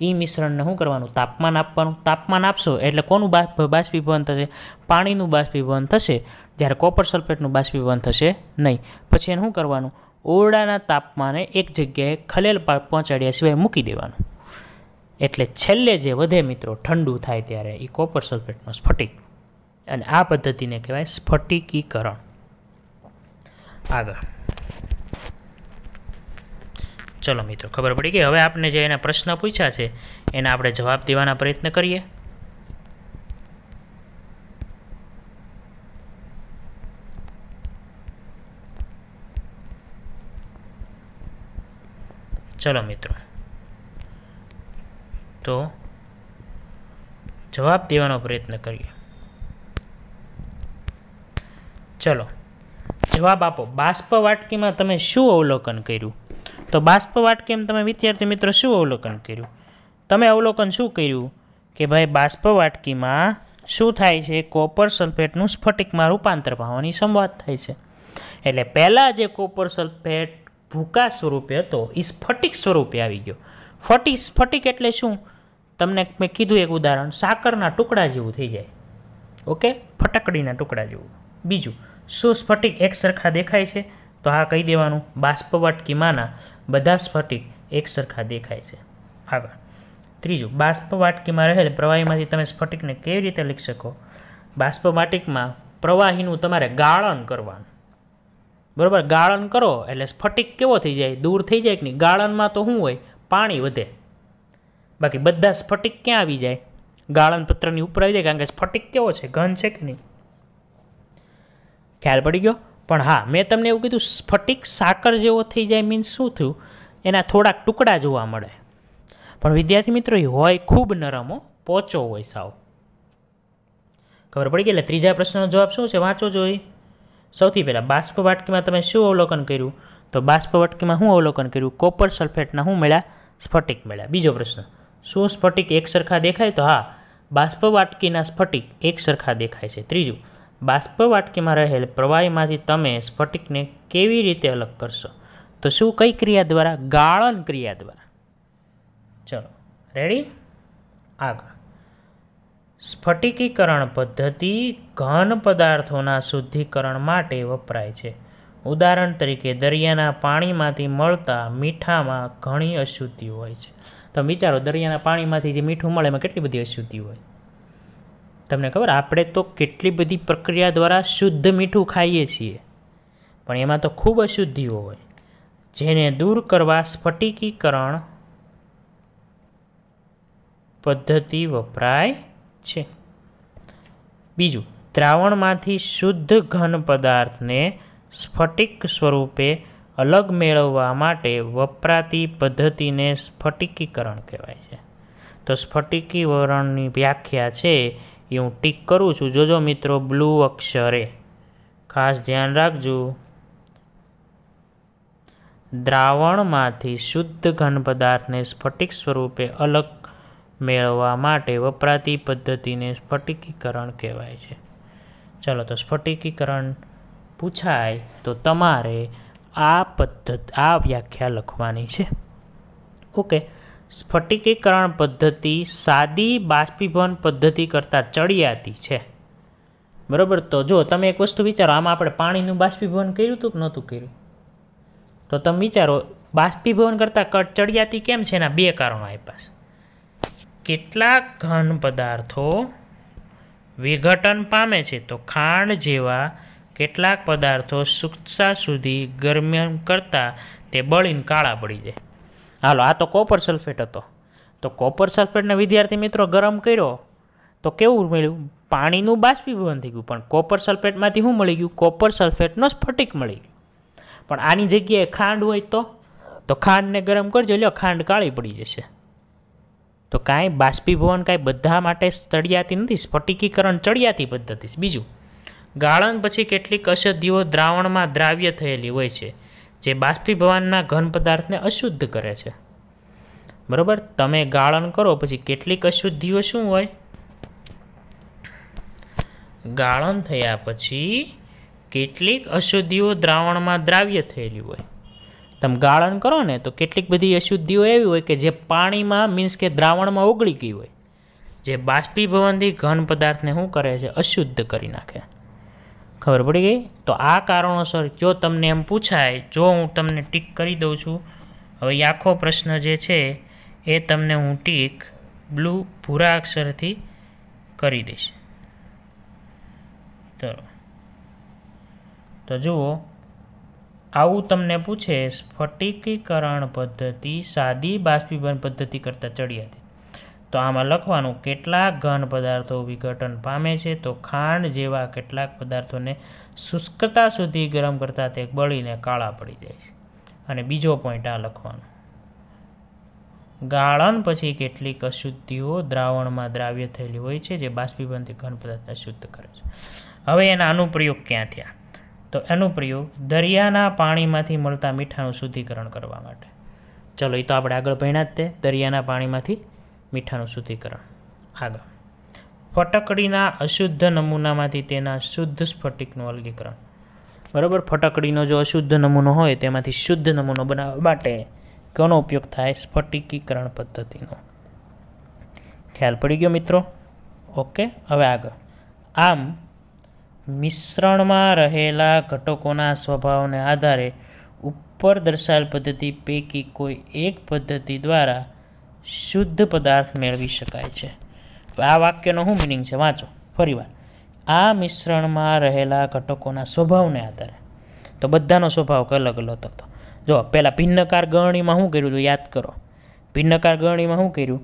એ મિશ્રણને શું કરવાનું તાપમાન આપવાનું તાપમાન આપશો એટલે કોનું બાષ્પીભવન થશે પાણીનું બાષ્પીભવન થશે જ્યારે કોપર સલ્ફેટનું બાષ્પીભવન થશે નહીં પછી એને શું કરવાનું ઓરડાના તાપમાને એક જગ્યાએ ખલેલ પહોંચાડ્યા સિવાય મૂકી દેવાનું એટલે છેલ્લે જે વધે મિત્રો ઠંડુ થાય ત્યારે એ કોપર સલ્ફેટનો સ્ફટિક અને આ પદ્ધતિને કહેવાય સ્ફટિકીકરણ આગળ ચલો મિત્રો ખબર પડી ગઈ હવે આપણે જે એના પ્રશ્ન પૂછ્યા છે એના આપણે જવાબ દેવાના પ્રયત્ન કરીએ ચલો મિત્રો તો જવાબ દેવાનો પ્રયત્ન કરીએ ચલો જવાબ આપો બાષ્પ વાટકીમાં તમે શું અવલોકન કર્યું તો બાષ્પ વાટકીમાં તમે વિદ્યાર્થી મિત્રો શું અવલોકન કર્યું તમે અવલોકન શું કર્યું કે ભાઈ બાષ્પ વાટકીમાં શું થાય છે કોપર સલ્ફેટનું સ્ફટિકમાં રૂપાંતર પામવાની સંવાદ થાય છે એટલે પહેલાં જે કોપર સલ્ફેટ ભૂકા સ્વરૂપે હતો એ સ્ફટિક સ્વરૂપે આવી ગયો ફટી સ્ફટિક એટલે શું તમને મેં કીધું એક ઉદાહરણ સાકરના ટુકડા જેવું થઈ જાય ઓકે ફટકડીના ટુકડા જેવું બીજું શું સ્ફટિક એક સરખા દેખાય છે તો હા કહી દેવાનું બાષ્પવાટકીમાંના બધા સ્ફટિક એક સરખા દેખાય છે આગળ ત્રીજું બાષ્પવાટકીમાં રહેલ પ્રવાહીમાંથી તમે સ્ફટિકને કેવી રીતે લખી શકો બાષ્પવાટિકમાં પ્રવાહીનું તમારે ગાળણ કરવાનું બરાબર ગાળણ કરો એટલે સ્ફટિક કેવો થઈ જાય દૂર થઈ જાય કે નહીં ગાળણમાં તો શું હોય પાણી વધે બાકી બધા સ્ફટિક ક્યાં આવી જાય ગાળણ પત્રની ઉપર આવી જાય કારણ કે સ્ફટિક કેવો છે ઘન છે કે નહીં ખ્યાલ પડી ગયો પણ હા મેં તમને એવું કીધું સ્ફટિક સાકર જેવો થઈ જાય મીન્સ શું થયું એના થોડાક ટુકડા જોવા મળે પણ વિદ્યાર્થી મિત્રો એ હોય ખૂબ નરમો પોચો હોય સાવ ખબર પડી ગઈ એટલે ત્રીજા પ્રશ્નનો જવાબ શું છે વાંચો જોઈ સૌથી પહેલાં બાષ્પ વાટકીમાં તમે શું અવલોકન કર્યું તો બાષ્પ વાટકીમાં શું અવલોકન કર્યું કોપર સલ્ફેટના શું મળ્યા સ્ફટિક મળ્યા બીજો પ્રશ્ન શું સ્ફટિક એક સરખા દેખાય તો હા બાષ્પ વાટકીના સ્ફટિક એક સરખા દેખાય છે ત્રીજું બાષ્પ વાટકીમાં રહેલ પ્રવાહીમાંથી તમે સ્ફટિકને કેવી રીતે અલગ કરશો તો શું કઈ ક્રિયા દ્વારા ગાળન ક્રિયા દ્વારા ચલો રેડી આગળ સ્ફટિકીકરણ પદ્ધતિ ઘન પદાર્થોના શુદ્ધિકરણ માટે વપરાય છે ઉદાહરણ તરીકે દરિયાના પાણીમાંથી મળતા મીઠામાં ઘણી અશુદ્ધિ હોય છે તમે વિચારો દરિયાના પાણીમાંથી જે મીઠું મળે એમાં કેટલી બધી અશુદ્ધિ હોય તમને ખબર આપણે તો કેટલી બધી પ્રક્રિયા દ્વારા શુદ્ધ મીઠું ખાઈએ છીએ પણ એમાં તો ખૂબ અશુદ્ધિઓ હોય જેને દૂર કરવા સ્ફટિકીકરણ પદ્ધતિ વપરાય છે બીજું દ્રાવણમાંથી શુદ્ધ ઘન પદાર્થને સ્ફટિક સ્વરૂપે અલગ મેળવવા માટે વપરાતી પદ્ધતિને સ્ફટિકીકરણ કહેવાય છે તો સ્ફટિકીકરણની વ્યાખ્યા છે એ હું ટીક કરું છું જોજો મિત્રો બ્લુ અક્ષરે ખાસ ધ્યાન રાખજો દ્રાવણમાંથી શુદ્ધ ઘન પદાર્થને સ્ફટિક સ્વરૂપે અલગ મેળવવા માટે વપરાતી પદ્ધતિને સ્ફટિકીકરણ કહેવાય છે ચલો તો સ્ફટિકીકરણ પૂછાય તો તમારે આ પદ્ધત આ વ્યાખ્યા લખવાની છે ઓકે સ્ફટિકીકરણ પદ્ધતિ સાદી બાષ્પીભવન પદ્ધતિ કરતાં ચડિયાતી છે બરાબર તો જો તમે એક વસ્તુ વિચારો આમાં આપણે પાણીનું બાષ્પીભવન કર્યું હતું કે નહોતું કર્યું તો તમે વિચારો બાષ્પીભવન કરતાં કટ ચડિયાતી કેમ છે એના બે કારણો આપ્યા પાસે કેટલાક ઘન પદાર્થો વિઘટન પામે છે તો ખાંડ જેવા કેટલાક પદાર્થો સૂક્ષ્મતા સુધી ગરમી કરતાં તે બળીને કાળા પડી જાય હાલો આ તો કોપર સલ્ફેટ હતો તો કોપર સલ્ફેટને વિદ્યાર્થી મિત્રો ગરમ કર્યો તો કેવું મળ્યું પાણીનું બાષ્પીભવન થઈ ગયું પણ કોપર સલ્ફેટમાંથી શું મળી ગયું કોપર સલ્ફેટનો સ્ફટિક મળી ગયું પણ આની જગ્યાએ ખાંડ હોય તો તો ખાંડને ગરમ કરજો લ્યો ખાંડ કાળી પડી જશે તો કાંઈ બાષ્પીભવન કાંઈ બધા માટે ચડિયાતી નથી સ્ફટિકીકરણ ચડિયાતી પદ્ધતિ બીજું ગાળણ પછી કેટલીક અસધિઓ દ્રાવણમાં દ્રાવ્ય થયેલી હોય છે જે બાષ્પીભવનના ઘન પદાર્થને અશુદ્ધ કરે છે બરાબર તમે ગાળણ કરો પછી કેટલીક અશુદ્ધિઓ શું હોય ગાળણ થયા પછી કેટલીક અશુદ્ધિઓ દ્રાવણમાં દ્રાવ્ય થયેલી હોય તમે ગાળણ કરો ને તો કેટલીક બધી અશુદ્ધિઓ એવી હોય કે જે પાણીમાં મીન્સ કે દ્રાવણમાં ઓગળી ગઈ હોય જે બાષ્પીભવનથી ઘન પદાર્થને શું કરે છે અશુદ્ધ કરી નાખે ખબર પડી ગઈ તો આ કારણોસર જો તમને એમ પૂછાય જો હું તમને ટીક કરી દઉં છું હવે આખો પ્રશ્ન જે છે એ તમને હું ટીક બ્લુ ભૂરા અક્ષરથી કરી દઈશ ચલો તો જુઓ આવું તમને પૂછે સ્ફટિકીકરણ પદ્ધતિ સાદી બાષ્પીભરણ પદ્ધતિ કરતાં ચડિયાતી તો આમાં લખવાનું કેટલાક ઘન પદાર્થો વિઘટન પામે છે તો ખાંડ જેવા કેટલાક પદાર્થોને શુષ્કતા સુધી ગરમ કરતાં તે બળીને કાળા પડી જાય છે અને બીજો પોઈન્ટ આ લખવાનો ગાળન પછી કેટલીક અશુદ્ધિઓ દ્રાવણમાં દ્રાવ્ય થયેલી હોય છે જે બાષ્પીભવનથી ઘન પદાર્થને શુદ્ધ કરે છે હવે એના અનુપ્રયોગ ક્યાં થયા તો અનુપ્રયોગ દરિયાના પાણીમાંથી મળતા મીઠાનું શુદ્ધિકરણ કરવા માટે ચલો એ તો આપણે આગળ ભણ્યા જ તે દરિયાના પાણીમાંથી મીઠાનું શુદ્ધિકરણ આગળ ફટકડીના અશુદ્ધ નમૂનામાંથી તેના શુદ્ધ સ્ફટિકનું વર્ગીકરણ બરાબર ફટકડીનો જો અશુદ્ધ નમૂનો હોય તેમાંથી શુદ્ધ નમૂનો બનાવવા માટે કોનો ઉપયોગ થાય સ્ફટિકીકરણ પદ્ધતિનો ખ્યાલ પડી ગયો મિત્રો ઓકે હવે આગળ આમ મિશ્રણમાં રહેલા ઘટકોના સ્વભાવને આધારે ઉપર દર્શાવેલ પદ્ધતિ પૈકી કોઈ એક પદ્ધતિ દ્વારા શુદ્ધ પદાર્થ મેળવી શકાય છે આ વાક્યનો શું મિનિંગ છે વાંચો ફરીવાર આ મિશ્રણમાં રહેલા ઘટકોના સ્વભાવને આધારે તો બધાનો સ્વભાવ અલગ અલગ હતો જો પહેલાં ભિન્નકાર ગરણીમાં શું કર્યું હતું યાદ કરો ભિન્નકાર ગરણીમાં શું કર્યું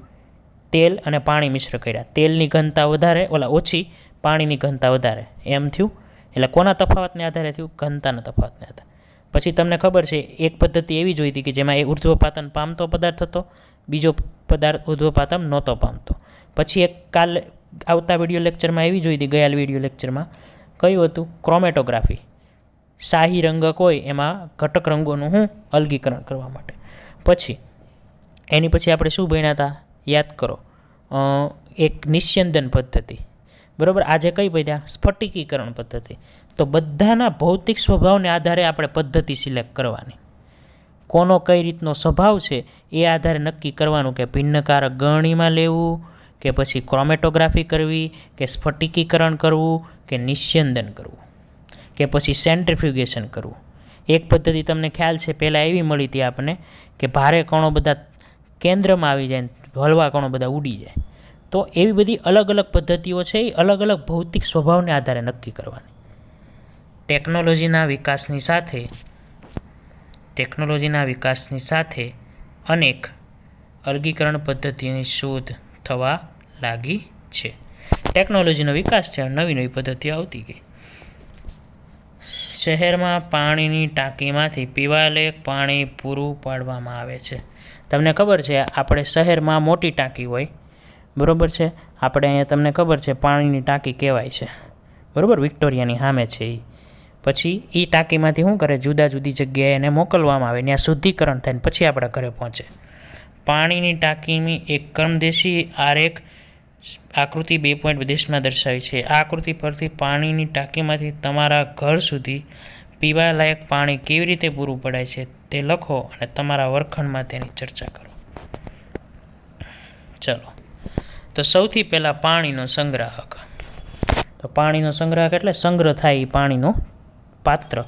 તેલ અને પાણી મિશ્ર કર્યા તેલની ઘનતા વધારે ઓલા ઓછી પાણીની ઘનતા વધારે એમ થયું એટલે કોના તફાવતને આધારે થયું ઘનતાના તફાવતને આધારે પછી તમને ખબર છે એક પદ્ધતિ એવી જોઈતી કે જેમાં એ ઉર્ધ્વપાતન પામતો પદાર્થ હતો બીજો પદાર્થ ઉદ્ધવપાતમ નહોતો પામતો પછી એક કાલ આવતા વિડિયો લેક્ચરમાં એવી જોઈ હતી ગયા વિડિયો લેક્ચરમાં કયું હતું ક્રોમેટોગ્રાફી શાહી રંગક હોય એમાં ઘટક રંગોનું હું અલગીકરણ કરવા માટે પછી એની પછી આપણે શું ભણ્યા હતા યાદ કરો એક નિસ્યંદન પદ્ધતિ બરાબર આજે કઈ ભણ્યા સ્ફટિકીકરણ પદ્ધતિ તો બધાના ભૌતિક સ્વભાવને આધારે આપણે પદ્ધતિ સિલેક્ટ કરવાની કોનો કઈ રીતનો સ્વભાવ છે એ આધારે નક્કી કરવાનું કે ભિન્નકારક ગણીમાં લેવું કે પછી ક્રોમેટોગ્રાફી કરવી કે સ્ફટિકીકરણ કરવું કે નિસ્યંદન કરવું કે પછી સેન્ટ્રિફ્યુગેશન કરવું એક પદ્ધતિ તમને ખ્યાલ છે પહેલાં એવી મળી હતી આપણને કે ભારે કણો બધા કેન્દ્રમાં આવી જાય હલવા કણો બધા ઉડી જાય તો એવી બધી અલગ અલગ પદ્ધતિઓ છે એ અલગ અલગ ભૌતિક સ્વભાવને આધારે નક્કી કરવાની ટેકનોલોજીના વિકાસની સાથે ટેકનોલોજીના વિકાસની સાથે અનેક અર્ગીકરણ પદ્ધતિની શોધ થવા લાગી છે ટેકનોલોજીનો વિકાસ છે નવી નવી પદ્ધતિઓ આવતી ગઈ શહેરમાં પાણીની ટાંકીમાંથી પીવાલાયક પાણી પૂરું પાડવામાં આવે છે તમને ખબર છે આપણે શહેરમાં મોટી ટાંકી હોય બરાબર છે આપણે અહીંયા તમને ખબર છે પાણીની ટાંકી કહેવાય છે બરાબર વિક્ટોરિયાની સામે છે એ પછી એ ટાંકીમાંથી શું કરે જુદા જુદી જગ્યાએ એને મોકલવામાં આવે ત્યાં શુદ્ધિકરણ થાય પછી આપણા ઘરે પહોંચે પાણીની ટાંકીની એક કર્મદેશી આરેખ આકૃતિ બે પોઈન્ટ દેશમાં દર્શાવી છે આ આકૃતિ પરથી પાણીની ટાંકીમાંથી તમારા ઘર સુધી પીવાલાયક પાણી કેવી રીતે પૂરું પડાય છે તે લખો અને તમારા વર્ખંડમાં તેની ચર્ચા કરો ચલો તો સૌથી પહેલાં પાણીનો સંગ્રાહક તો પાણીનો સંગ્રાહક એટલે સંગ્રહ થાય એ પાણીનો પાત્ર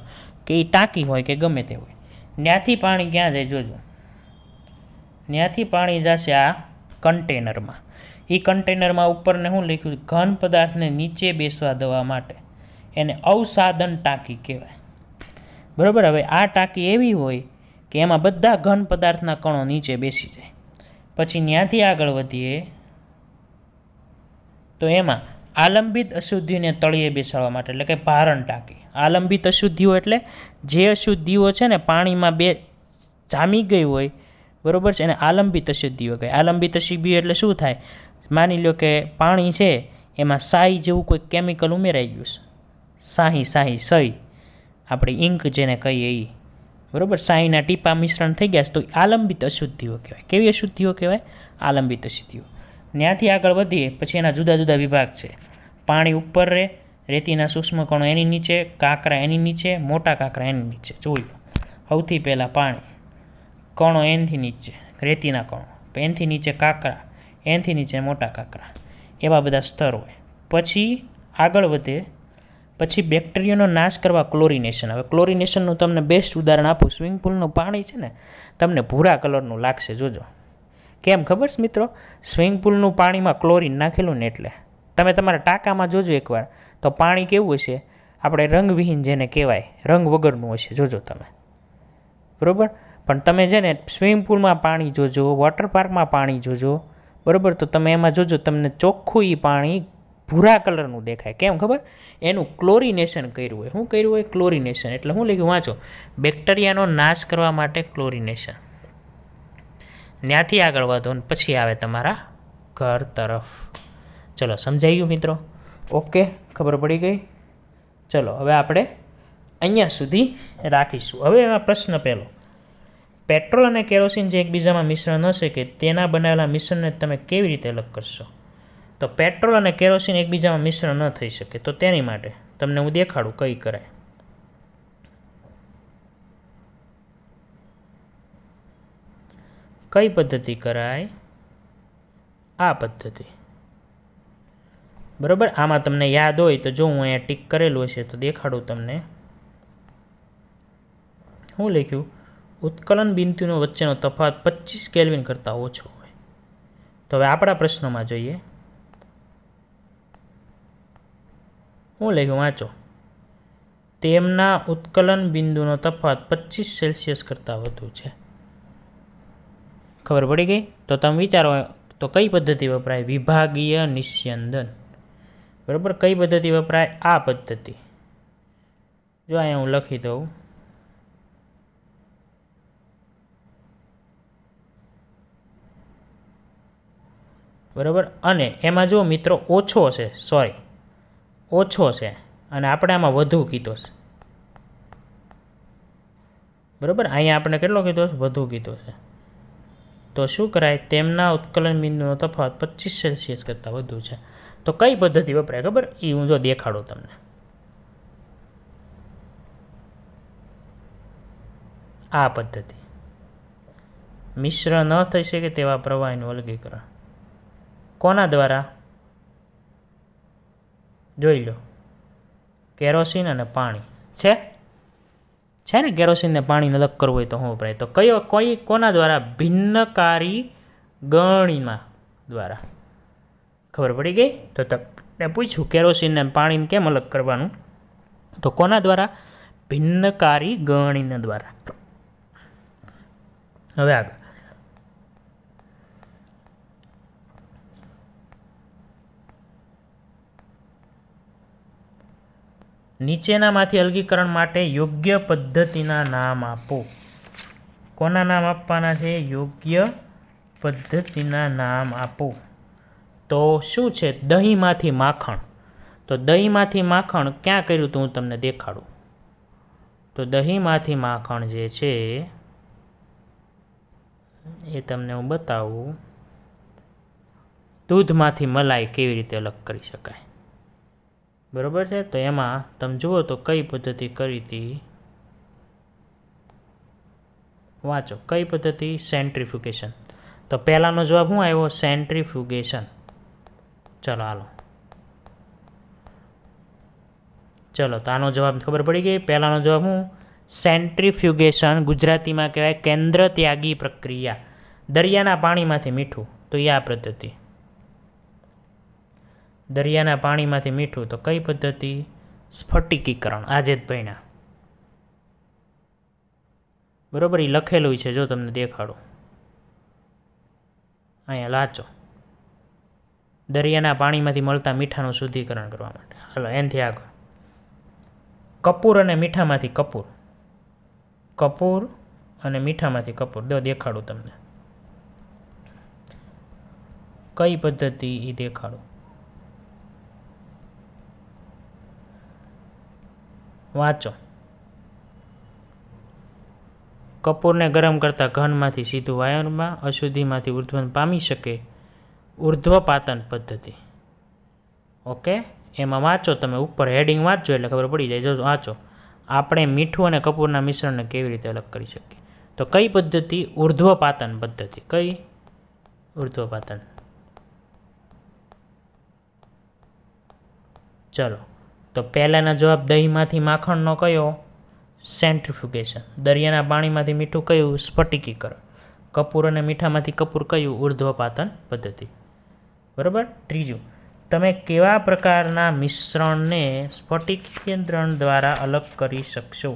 કે એ ટાંકી હોય કે ગમે તે હોય ત્યાંથી પાણી ક્યાં જાય જોજો ત્યાંથી પાણી જશે આ કન્ટેનરમાં એ કન્ટેનરમાં ઉપરને શું લખ્યું ઘન પદાર્થને નીચે બેસવા દેવા માટે એને અવસાધન ટાંકી કહેવાય બરાબર હવે આ ટાંકી એવી હોય કે એમાં બધા ઘન પદાર્થના કણો નીચે બેસી જાય પછી ત્યાંથી આગળ વધીએ તો એમાં આલંબિત અશુદ્ધિને તળીએ બેસાડવા માટે એટલે કે ભારણ ટાંકી આલંબિત અશુદ્ધિઓ એટલે જે અશુદ્ધિઓ છે ને પાણીમાં બે જામી ગઈ હોય બરાબર છે એને આલંબિત અશુદ્ધિઓ કહે આલંબિત અશુદ્ધિ એટલે શું થાય માની લો કે પાણી છે એમાં સાઈ જેવું કોઈ કેમિકલ ઉમેરાઈ ગયું છે સાહી સાહી સહી આપણે ઇંક જેને કહીએ એ બરાબર સાંઈના ટીપા મિશ્રણ થઈ ગયા છે તો આલંબિત અશુદ્ધિઓ કહેવાય કેવી અશુદ્ધિઓ કહેવાય આલંબિત અશુદ્ધિઓ ત્યાંથી આગળ વધીએ પછી એના જુદા જુદા વિભાગ છે પાણી ઉપર રહે રેતીના સૂક્ષ્મ કણો એની નીચે કાંકરા એની નીચે મોટા કાંકરા એની નીચે જોઈ લો સૌથી પહેલાં પાણી કણો એનથી નીચે રેતીના કણો એનથી નીચે કાંકરા એનથી નીચે મોટા કાંકરા એવા બધા સ્તર હોય પછી આગળ વધે પછી બેક્ટેરિયાનો નાશ કરવા ક્લોરિનેશન આવે ક્લોરિનેશનનું તમને બેસ્ટ ઉદાહરણ આપું સ્વિમિંગ પૂલનું પાણી છે ને તમને ભૂરા કલરનું લાગશે જોજો કેમ ખબર છે મિત્રો સ્વિમિંગ પૂલનું પાણીમાં ક્લોરીન નાખેલું ને એટલે તમે તમારા ટાંકામાં જોજો એકવાર તો પાણી કેવું હશે આપણે રંગવિહીન જેને કહેવાય રંગ વગરનું હશે જોજો તમે બરાબર પણ તમે છે ને સ્વિમિંગ પુલમાં પાણી જોજો વોટર પાર્કમાં પાણી જોજો બરાબર તો તમે એમાં જોજો તમને ચોખ્ખું એ પાણી ભૂરા કલરનું દેખાય કેમ ખબર એનું ક્લોરિનેશન કર્યું હોય શું કર્યું હોય ક્લોરિનેશન એટલે હું લખ્યું વાંચો બેક્ટેરિયાનો નાશ કરવા માટે ક્લોરિનેશન ત્યાંથી આગળ વધો ને પછી આવે તમારા ઘર તરફ ચલો સમજાઈ ગયું મિત્રો ઓકે ખબર પડી ગઈ ચલો હવે આપણે અહીંયા સુધી રાખીશું હવે આ પ્રશ્ન પહેલો પેટ્રોલ અને કેરોસીન જે એકબીજામાં મિશ્રણ હશે કે તેના બનાવેલા મિશ્રણને તમે કેવી રીતે અલગ કરશો તો પેટ્રોલ અને કેરોસીન એકબીજામાં મિશ્રણ ન થઈ શકે તો તેની માટે તમને હું દેખાડું કઈ કરાય કઈ પદ્ધતિ કરાય આ પદ્ધતિ બરાબર આમાં તમને યાદ હોય તો જો હું અહીંયા ટીક કરેલું હશે તો દેખાડું તમને હું લખ્યું ઉત્કલન બિંદુનો વચ્ચેનો તફાવત પચીસ કેલ્વિન કરતાં ઓછો હોય તો હવે આપણા પ્રશ્નોમાં જોઈએ હું લખ્યું વાંચો તેમના ઉત્કલન બિંદુનો તફાવત પચીસ સેલ્સિયસ કરતાં વધુ છે ખબર પડી ગઈ તો તમે વિચારો તો કઈ પદ્ધતિ વપરાય વિભાગીય નિસ્યંદન બરાબર કઈ પદ્ધતિ વપરાય આ પદ્ધતિ જો અહીંયા હું લખી દઉં બરાબર અને એમાં જો મિત્રો ઓછો છે સોરી ઓછો છે અને આપણે આમાં વધુ કીધો છે બરાબર અહીંયા આપણે કેટલો કીધો છે વધુ કીધો છે તો શું કરાય તેમના ઉત્કલન બિંદુનો તફાવત પચીસ સેલ્સિયસ કરતાં વધુ છે તો કઈ પદ્ધતિ વપરાય ખબર એ હું જો દેખાડું તમને આ પદ્ધતિ મિશ્ર ન થઈ શકે તેવા પ્રવાહીનું વર્ગીકરણ કોના દ્વારા જોઈ લો કેરોસીન અને પાણી છે છે ને કેરોસીનને પાણીને અલગ કરવું હોય તો શું વપરાય તો કયો કોઈ કોના દ્વારા ભિન્નકારી ગણિમા દ્વારા ખબર પડી ગઈ તો તમને પૂછ્યું કેરોસીનને પાણીને કેમ અલગ કરવાનું તો કોના દ્વારા ભિન્નકારી ગણીના દ્વારા હવે આગળ નીચેનામાંથી અલગીકરણ માટે યોગ્ય પદ્ધતિના નામ આપો કોના નામ આપવાના છે યોગ્ય પદ્ધતિના નામ આપો તો શું છે દહીંમાંથી માખણ તો દહીંમાંથી માખણ ક્યાં કર્યું હતું હું તમને દેખાડું તો દહીંમાંથી માખણ જે છે એ તમને હું બતાવું દૂધમાંથી મલાઈ કેવી રીતે અલગ કરી શકાય બરોબર છે તો એમાં તમે જુઓ તો કઈ પદ્ધતિ કરી હતી વાંચો કઈ પદ્ધતિ સેન્ટ્રીફ્યુગેશન તો પહેલાંનો જવાબ શું આવ્યો સેન્ટ્રીફ્યુગેશન ચલો હાલો ચલો તો આનો જવાબ ખબર પડી ગઈ પહેલાંનો જવાબ હું સેન્ટ્રીફ્યુગેશન ગુજરાતીમાં કહેવાય કેન્દ્ર ત્યાગી પ્રક્રિયા દરિયાના પાણીમાંથી મીઠું તો એ આ પદ્ધતિ દરિયાના પાણીમાંથી મીઠું તો કઈ પદ્ધતિ સ્ફટિકીકરણ આજે જ ભણ્યા બરાબર એ લખેલું છે જો તમને દેખાડું અહીંયા લાચો દરિયાના પાણીમાંથી મળતા મીઠાનું શુદ્ધિકરણ કરવા માટે હાલો એનાથી આગળ કપૂર અને મીઠામાંથી કપૂર કપૂર અને મીઠામાંથી કપૂર દો દેખાડું તમને કઈ પદ્ધતિ એ દેખાડું વાંચો કપૂરને ગરમ કરતાં ઘનમાંથી સીધું વાયરમાં અશુદ્ધિમાંથી ઉર્ધ્વન પામી શકે ઉર્ધ્વપાતન પદ્ધતિ ઓકે એમાં વાંચો તમે ઉપર હેડિંગ વાંચો એટલે ખબર પડી જાય જો વાંચો આપણે મીઠું અને કપૂરના મિશ્રણને કેવી રીતે અલગ કરી શકીએ તો કઈ પદ્ધતિ ઉર્ધ્વપાતન પદ્ધતિ કઈ ઉર્ધ્વપાતન ચલો તો પહેલાંના જવાબ દહીંમાંથી માખણનો કયો સેન્ટ્રીફ્યુગેશન દરિયાના પાણીમાંથી મીઠું કયું સ્ફટિકીકરણ કપૂર અને મીઠામાંથી કપૂર કયું ઉર્ધ્વપાતન પદ્ધતિ બરાબર ત્રીજું તમે કેવા પ્રકારના મિશ્રણને સ્ફટિકીકરણ દ્વારા અલગ કરી શકશો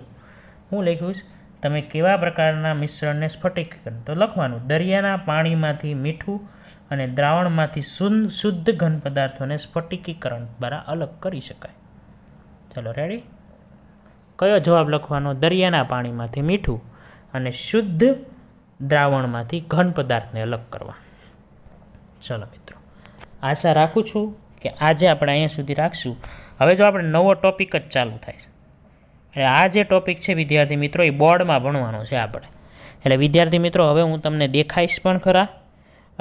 હું લખ્યું તમે કેવા પ્રકારના મિશ્રણને સ્ફટિકીકરણ તો લખવાનું દરિયાના પાણીમાંથી મીઠું અને દ્રાવણમાંથી શુદ્ધ ઘન પદાર્થોને સ્ફટિકીકરણ દ્વારા અલગ કરી શકાય ચલો રેડી કયો જવાબ લખવાનો દરિયાના પાણીમાંથી મીઠું અને શુદ્ધ દ્રાવણમાંથી ઘન પદાર્થને અલગ કરવા ચલો મિત્રો આશા રાખું છું કે આજે આપણે અહીંયા સુધી રાખશું હવે જો આપણે નવો ટોપિક જ ચાલુ થાય છે એટલે આ જે ટોપિક છે વિદ્યાર્થી મિત્રો એ બોર્ડમાં ભણવાનો છે આપણે એટલે વિદ્યાર્થી મિત્રો હવે હું તમને દેખાઈશ પણ ખરા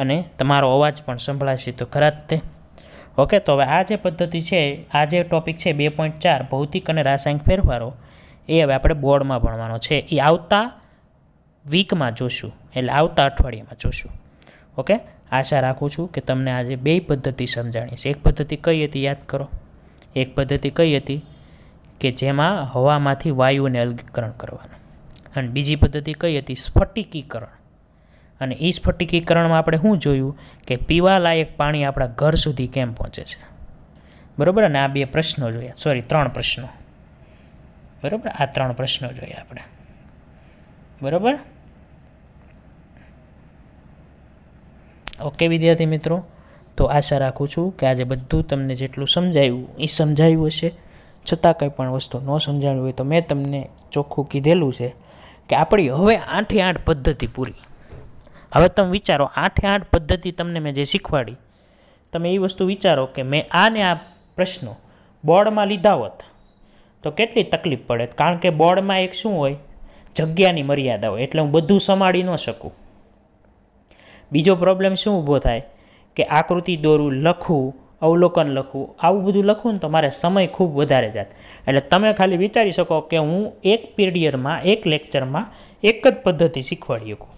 અને તમારો અવાજ પણ સંભળાશે તો ખરા જ તે ઓકે તો હવે આ જે પદ્ધતિ છે આ જે ટોપિક છે બે પોઈન્ટ ચાર ભૌતિક અને રાસાયણિક ફેરફારો એ હવે આપણે બોર્ડમાં ભણવાનો છે એ આવતા વીકમાં જોશું એટલે આવતા અઠવાડિયામાં જોશું ઓકે આશા રાખું છું કે તમને આજે બે પદ્ધતિ સમજાણી છે એક પદ્ધતિ કઈ હતી યાદ કરો એક પદ્ધતિ કઈ હતી કે જેમાં હવામાંથી વાયુને અલગીકરણ કરવાનું અને બીજી પદ્ધતિ કઈ હતી સ્ફટિકીકરણ અને એ સ્ફટિકીકરણમાં આપણે શું જોયું કે પીવાલાયક પાણી આપણા ઘર સુધી કેમ પહોંચે છે બરાબર અને આ બે પ્રશ્નો જોયા સોરી ત્રણ પ્રશ્નો બરાબર આ ત્રણ પ્રશ્નો જોયા આપણે બરાબર ઓકે વિદ્યાર્થી મિત્રો તો આશા રાખું છું કે આજે બધું તમને જેટલું સમજાયું એ સમજાયું હશે છતાં કંઈ પણ વસ્તુ ન સમજાણું હોય તો મેં તમને ચોખ્ખું કીધેલું છે કે આપણી હવે આઠે આઠ પદ્ધતિ પૂરી હવે તમે વિચારો આઠે આઠ પદ્ધતિ તમને મેં જે શીખવાડી તમે એ વસ્તુ વિચારો કે મેં આ ને આ પ્રશ્નો બોર્ડમાં લીધા હોત તો કેટલી તકલીફ પડે કારણ કે બોર્ડમાં એક શું હોય જગ્યાની મર્યાદા હોય એટલે હું બધું સમાડી ન શકું બીજો પ્રોબ્લેમ શું ઊભો થાય કે આકૃતિ દોરું લખવું અવલોકન લખવું આવું બધું લખું ને તો મારે સમય ખૂબ વધારે જાત એટલે તમે ખાલી વિચારી શકો કે હું એક પીરિયડમાં એક લેક્ચરમાં એક જ પદ્ધતિ શીખવાડી શકું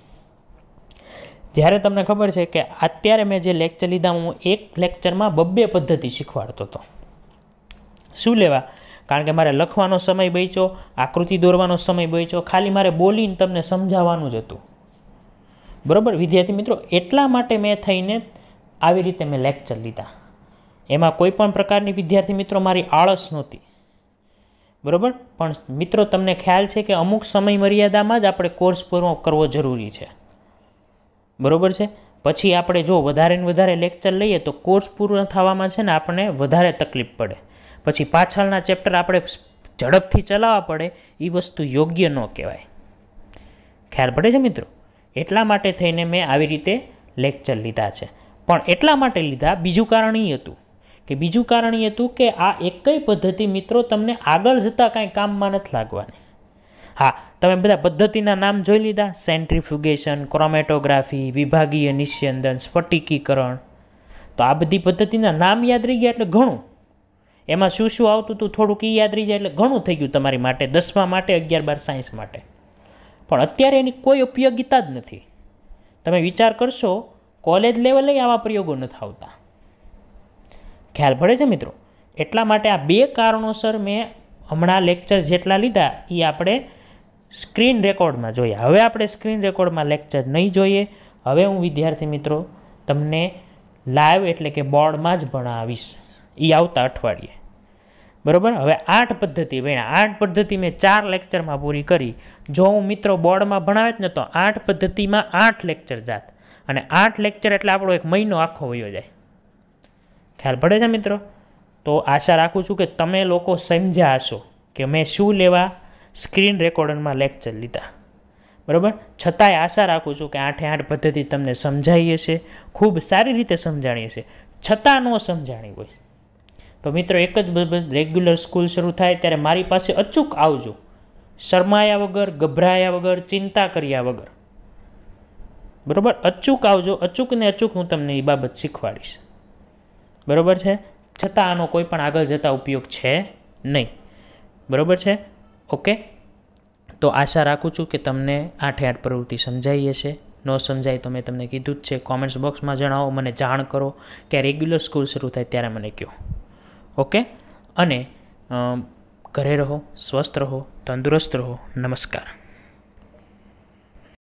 જ્યારે તમને ખબર છે કે અત્યારે મેં જે લેક્ચર લીધા હું એક લેક્ચરમાં બબ્બે પદ્ધતિ શીખવાડતો હતો શું લેવા કારણ કે મારે લખવાનો સમય બચ્યો આકૃતિ દોરવાનો સમય બચ્યો ખાલી મારે બોલીને તમને સમજાવવાનું જ હતું બરાબર વિદ્યાર્થી મિત્રો એટલા માટે મેં થઈને આવી રીતે મેં લેક્ચર લીધા એમાં કોઈ પણ પ્રકારની વિદ્યાર્થી મિત્રો મારી આળસ નહોતી બરાબર પણ મિત્રો તમને ખ્યાલ છે કે અમુક સમય મર્યાદામાં જ આપણે કોર્સ પૂરો કરવો જરૂરી છે બરાબર છે પછી આપણે જો વધારે ને વધારે લેક્ચર લઈએ તો કોર્સ પૂર્ણ થવામાં છે ને આપણને વધારે તકલીફ પડે પછી પાછળના ચેપ્ટર આપણે ઝડપથી ચલાવવા પડે એ વસ્તુ યોગ્ય ન કહેવાય ખ્યાલ પડે છે મિત્રો એટલા માટે થઈને મેં આવી રીતે લેક્ચર લીધા છે પણ એટલા માટે લીધા બીજું કારણ એ હતું કે બીજું કારણ એ હતું કે આ એકય પદ્ધતિ મિત્રો તમને આગળ જતાં કાંઈ કામમાં નથી લાગવાની હા તમે બધા પદ્ધતિના નામ જોઈ લીધા સેન્ટ્રીફ્યુગેશન ક્રોમેટોગ્રાફી વિભાગીય નિસ્યંદન સ્ફટિકીકરણ તો આ બધી પદ્ધતિના નામ યાદ રહી ગયા એટલે ઘણું એમાં શું શું આવતું હતું થોડુંક એ યાદ રહી જાય એટલે ઘણું થઈ ગયું તમારી માટે દસમા માટે અગિયાર બાર સાયન્સ માટે પણ અત્યારે એની કોઈ ઉપયોગિતા જ નથી તમે વિચાર કરશો કોલેજ લેવલે આવા પ્રયોગો નથી આવતા ખ્યાલ પડે છે મિત્રો એટલા માટે આ બે કારણોસર મેં હમણાં લેક્ચર જેટલા લીધા એ આપણે સ્ક્રીન રેકોર્ડમાં જોઈએ હવે આપણે સ્ક્રીન રેકોર્ડમાં લેક્ચર નહીં જોઈએ હવે હું વિદ્યાર્થી મિત્રો તમને લાઈવ એટલે કે બોર્ડમાં જ ભણાવીશ એ આવતા અઠવાડિયે બરાબર હવે આઠ પદ્ધતિ ભણ્યા આઠ પદ્ધતિ મેં ચાર લેક્ચરમાં પૂરી કરી જો હું મિત્રો બોર્ડમાં ભણાવે જ ને તો આઠ પદ્ધતિમાં આઠ લેક્ચર જાત અને આઠ લેક્ચર એટલે આપણો એક મહિનો આખો વયો જાય ખ્યાલ પડે છે મિત્રો તો આશા રાખું છું કે તમે લોકો સમજ્યા હશો કે મેં શું લેવા સ્ક્રીન રેકોર્ડરમાં લેક્ચર લીધા બરાબર છતાંય આશા રાખું છું કે આઠે આઠ પદ્ધતિ તમને સમજાવીએ છે ખૂબ સારી રીતે સમજાણીએ છે છતાં ન સમજાણી હોય તો મિત્રો એક જ રેગ્યુલર સ્કૂલ શરૂ થાય ત્યારે મારી પાસે અચૂક આવજો શરમાયા વગર ગભરાયા વગર ચિંતા કર્યા વગર બરાબર અચૂક આવજો અચૂક ને અચૂક હું તમને એ બાબત શીખવાડીશ બરાબર છે છતાં આનો કોઈ પણ આગળ જતા ઉપયોગ છે નહીં બરાબર છે ઓકે તો આશા રાખું છું કે તમને આઠે આઠ પ્રવૃત્તિ સમજાઈ હશે ન સમજાય તો મેં તમને કીધું જ છે કોમેન્ટ્સ બોક્સમાં જણાવો મને જાણ કરો કે રેગ્યુલર સ્કૂલ શરૂ થાય ત્યારે મને કહો ઓકે અને ઘરે રહો સ્વસ્થ રહો તંદુરસ્ત રહો નમસ્કાર